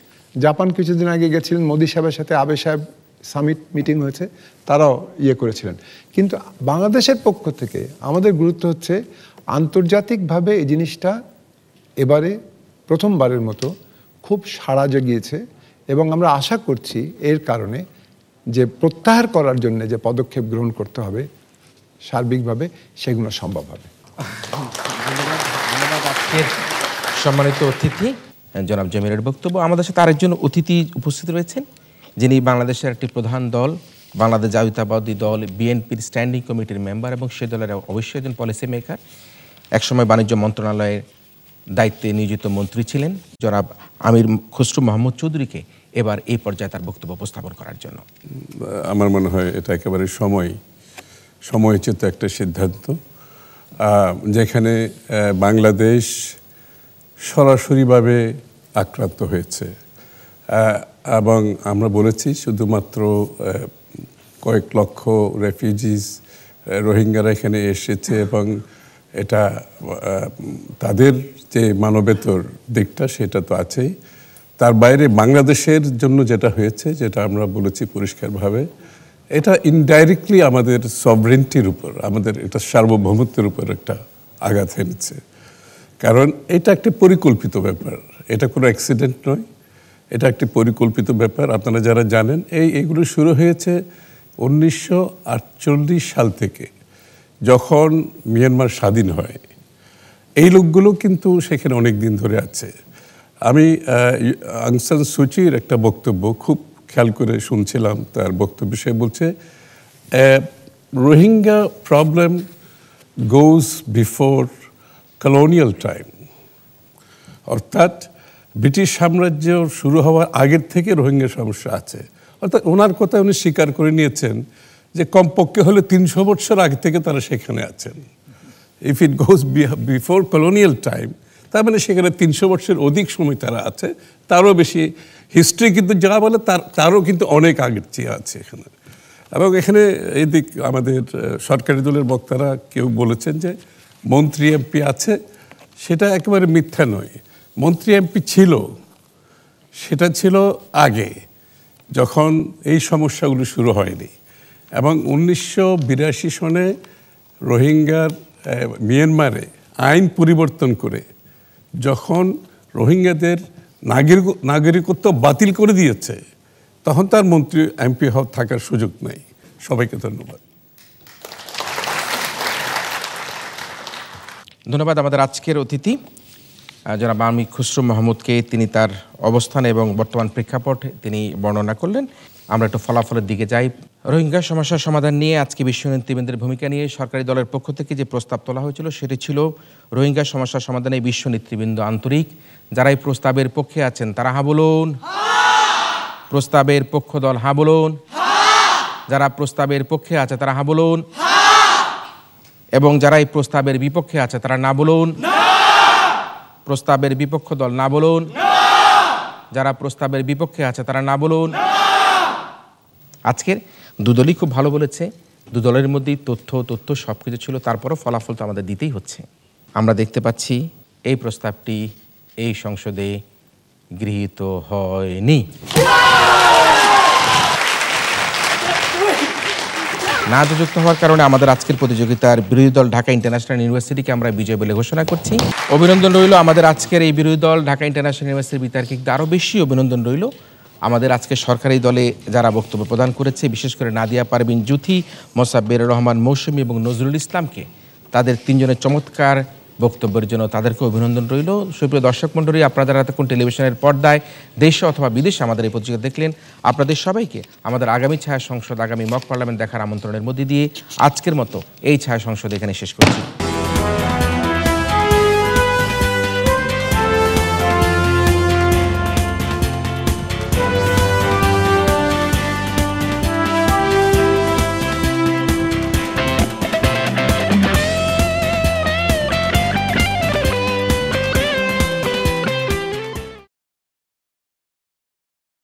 জাপান কিছুদিন আগে গেছিলেন মোদী সাহেবের সাথে আবে সাহেব সামিট মিটিং হয়েছে তারাও ইয়ে করেছিলেন কিন্তু বাংলাদেশের পক্ষ থেকে আমাদের গুরুত্ব হচ্ছে আন্তর্জাতিকভাবে এই জিনিসটা এবারে প্রথমবারের মতো খুব সাড়া জাগিয়েছে এবং আমরা আশা করছি এর কারণে যে প্রত্যাহার করার জন্য যে পদক্ষেপ গ্রহণ করতে হবে সার্বিকভাবে সেগুলো সম্ভব হবে সম্মানিত অতিথি জনাব জমিরের বক্তব্য আমাদের সাথে আরেকজন অতিথি উপস্থিত রয়েছেন যিনি বাংলাদেশের একটি প্রধান দল বাংলাদেশ জাতীয়তাবাদী দল বিএনপির স্ট্যান্ডিং কমিটির মেম্বার এবং সে দলের অবশ্যই একজন পলিসি মেকার একসময় বাণিজ্য মন্ত্রণালয়ের দায়িত্বে নিয়োজিত মন্ত্রী ছিলেন জনাব আমির খসরু মাহমুদ চৌধুরীকে এবার এই পর্যায়ে তার বক্তব্য উপস্থাপন করার জন্য আমার মনে হয় এটা একেবারে সময় সময়চিত একটা সিদ্ধান্ত যেখানে বাংলাদেশ সরাসরিভাবে আক্রান্ত হয়েছে এবং আমরা বলেছি শুধুমাত্র কয়েক লক্ষ রেফিউজিস রোহিঙ্গারা এখানে এসেছে এবং এটা তাদের যে মানবেতর দিকটা সেটা তো আছেই তার বাইরে বাংলাদেশের জন্য যেটা হয়েছে যেটা আমরা বলেছি পরিষ্কারভাবে এটা ইনডাইরেক্টলি আমাদের সভরেন্টির উপর আমাদের এটা সার্বভৌমত্বের উপর একটা আঘাত এনেছে কারণ এটা একটি পরিকল্পিত ব্যাপার এটা কোনো অ্যাক্সিডেন্ট নয় এটা একটি পরিকল্পিত ব্যাপার আপনারা যারা জানেন এই এগুলো শুরু হয়েছে উনিশশো সাল থেকে যখন মিয়ানমার স্বাধীন হয় এই লোকগুলো কিন্তু সেখানে অনেক দিন ধরে আছে আমি আংসান সুচির একটা বক্তব্য খুব খেয়াল করে শুনছিলাম তার বক্তব্য সে বলছে Rohingya problem goes before colonial time অর্থাৎ ব্রিটিশ সাম্রাজ্য শুরু হওয়ার আগের থেকে রোহিঙ্গা সমস্যা আছে অর্থাৎ ওনার কথা উনি স্বীকার করে নিয়েছেন যে কমপক্ষে হলে তিনশো বছর আগে থেকে তারা সেখানে আছেন if it goes before colonial time তার মানে সেখানে তিনশো বছরের অধিক সময় তারা আছে তারও বেশি হিস্ট্রি কিন্তু যা বলে তার তারও কিন্তু অনেক আগের চেয়ে আছে এখানে এবং এখানে এদিক আমাদের সরকারি দলের বক্তারা কেউ বলেছেন যে মন্ত্রী এমপি আছে সেটা একেবারে মিথ্যা নয় মন্ত্রী এমপি ছিল সেটা ছিল আগে যখন এই সমস্যাগুলো শুরু হয়নি এবং উনিশশো বিরাশি সনে রোহিঙ্গার মিয়ানমারে আইন পরিবর্তন করে যখন রোহিঙ্গাদের নাগরিক নাগরিকত্ব বাতিল করে দিয়েছে তখন তার মন্ত্রী এমপি হওয়ার থাকার সুযোগ নাই সবাইকে ধন্যবাদ ধন্যবাদ আমাদের আজকের অতিথি যারা আমি খুসরু মাহমুদকে তিনি তার অবস্থান এবং বর্তমান প্রেক্ষাপট তিনি বর্ণনা করলেন আমরা একটু ফলাফলের দিকে যাই রোহিঙ্গা সমস্যার সমাধান নিয়ে আজকে বিশ্ব নেতৃবৃন্দের ভূমিকা নিয়ে সরকারি দলের পক্ষ থেকে যে প্রস্তাব তোলা হয়েছিল সেটি ছিল রোহিঙ্গা সমস্যার সমাধানে বিশ্ব নেতৃবৃন্দ আন্তরিক যারা এই প্রস্তাবের পক্ষে আছেন তারা হা বলুন প্রস্তাবের পক্ষ দল হা বলুন যারা প্রস্তাবের পক্ষে আছে তারা হা বলুন এবং যারা এই প্রস্তাবের বিপক্ষে আছে তারা না বলুন প্রস্তাবের বিপক্ষ দল না বলুন যারা প্রস্তাবের বিপক্ষে আছে তারা না বলুন আজকের দুদলই খুব ভালো বলেছে দুদলের মধ্যেই তথ্য তথ্য সব কিছু ছিল তারপরও ফলাফল তো আমাদের দিতেই হচ্ছে আমরা দেখতে পাচ্ছি এই প্রস্তাবটি এই সংসদে গৃহীত হয়নি না যুক্ত হওয়ার কারণে আমাদের আজকের প্রতিযোগিতার বিরোধী দল ঢাকা ইন্টারন্যাশনাল ইউনিভার্সিটিকে আমরা বিজয় বলে ঘোষণা করছি অভিনন্দন রইল আমাদের আজকের এই বিরোধী দল ঢাকা ইন্টারন্যাশনাল ইউনিভার্সিটির বিতার্কিক আরও বেশি অভিনন্দন রইল আমাদের আজকে সরকারি দলে যারা বক্তব্য প্রদান করেছে বিশেষ করে নাদিয়া পারবিন জুথি মোসাব্বির রহমান মৌসুমী এবং নজরুল ইসলামকে তাদের তিনজনের চমৎকার বক্তব্যের জন্য তাদেরকে অভিনন্দন রইল সুপ্রিয় দর্শক মণ্ডলী আপনাদের হাতে কোন টেলিভিশনের পর্দায় দেশে অথবা বিদেশে আমাদের এই পত্রিকা দেখলেন আপনাদের সবাইকে আমাদের আগামী ছায়া সংসদ আগামী মক পার্লামেন্ট দেখার আমন্ত্রণের মধ্যে দিয়ে আজকের মতো এই ছায়া সংসদ এখানে শেষ করছি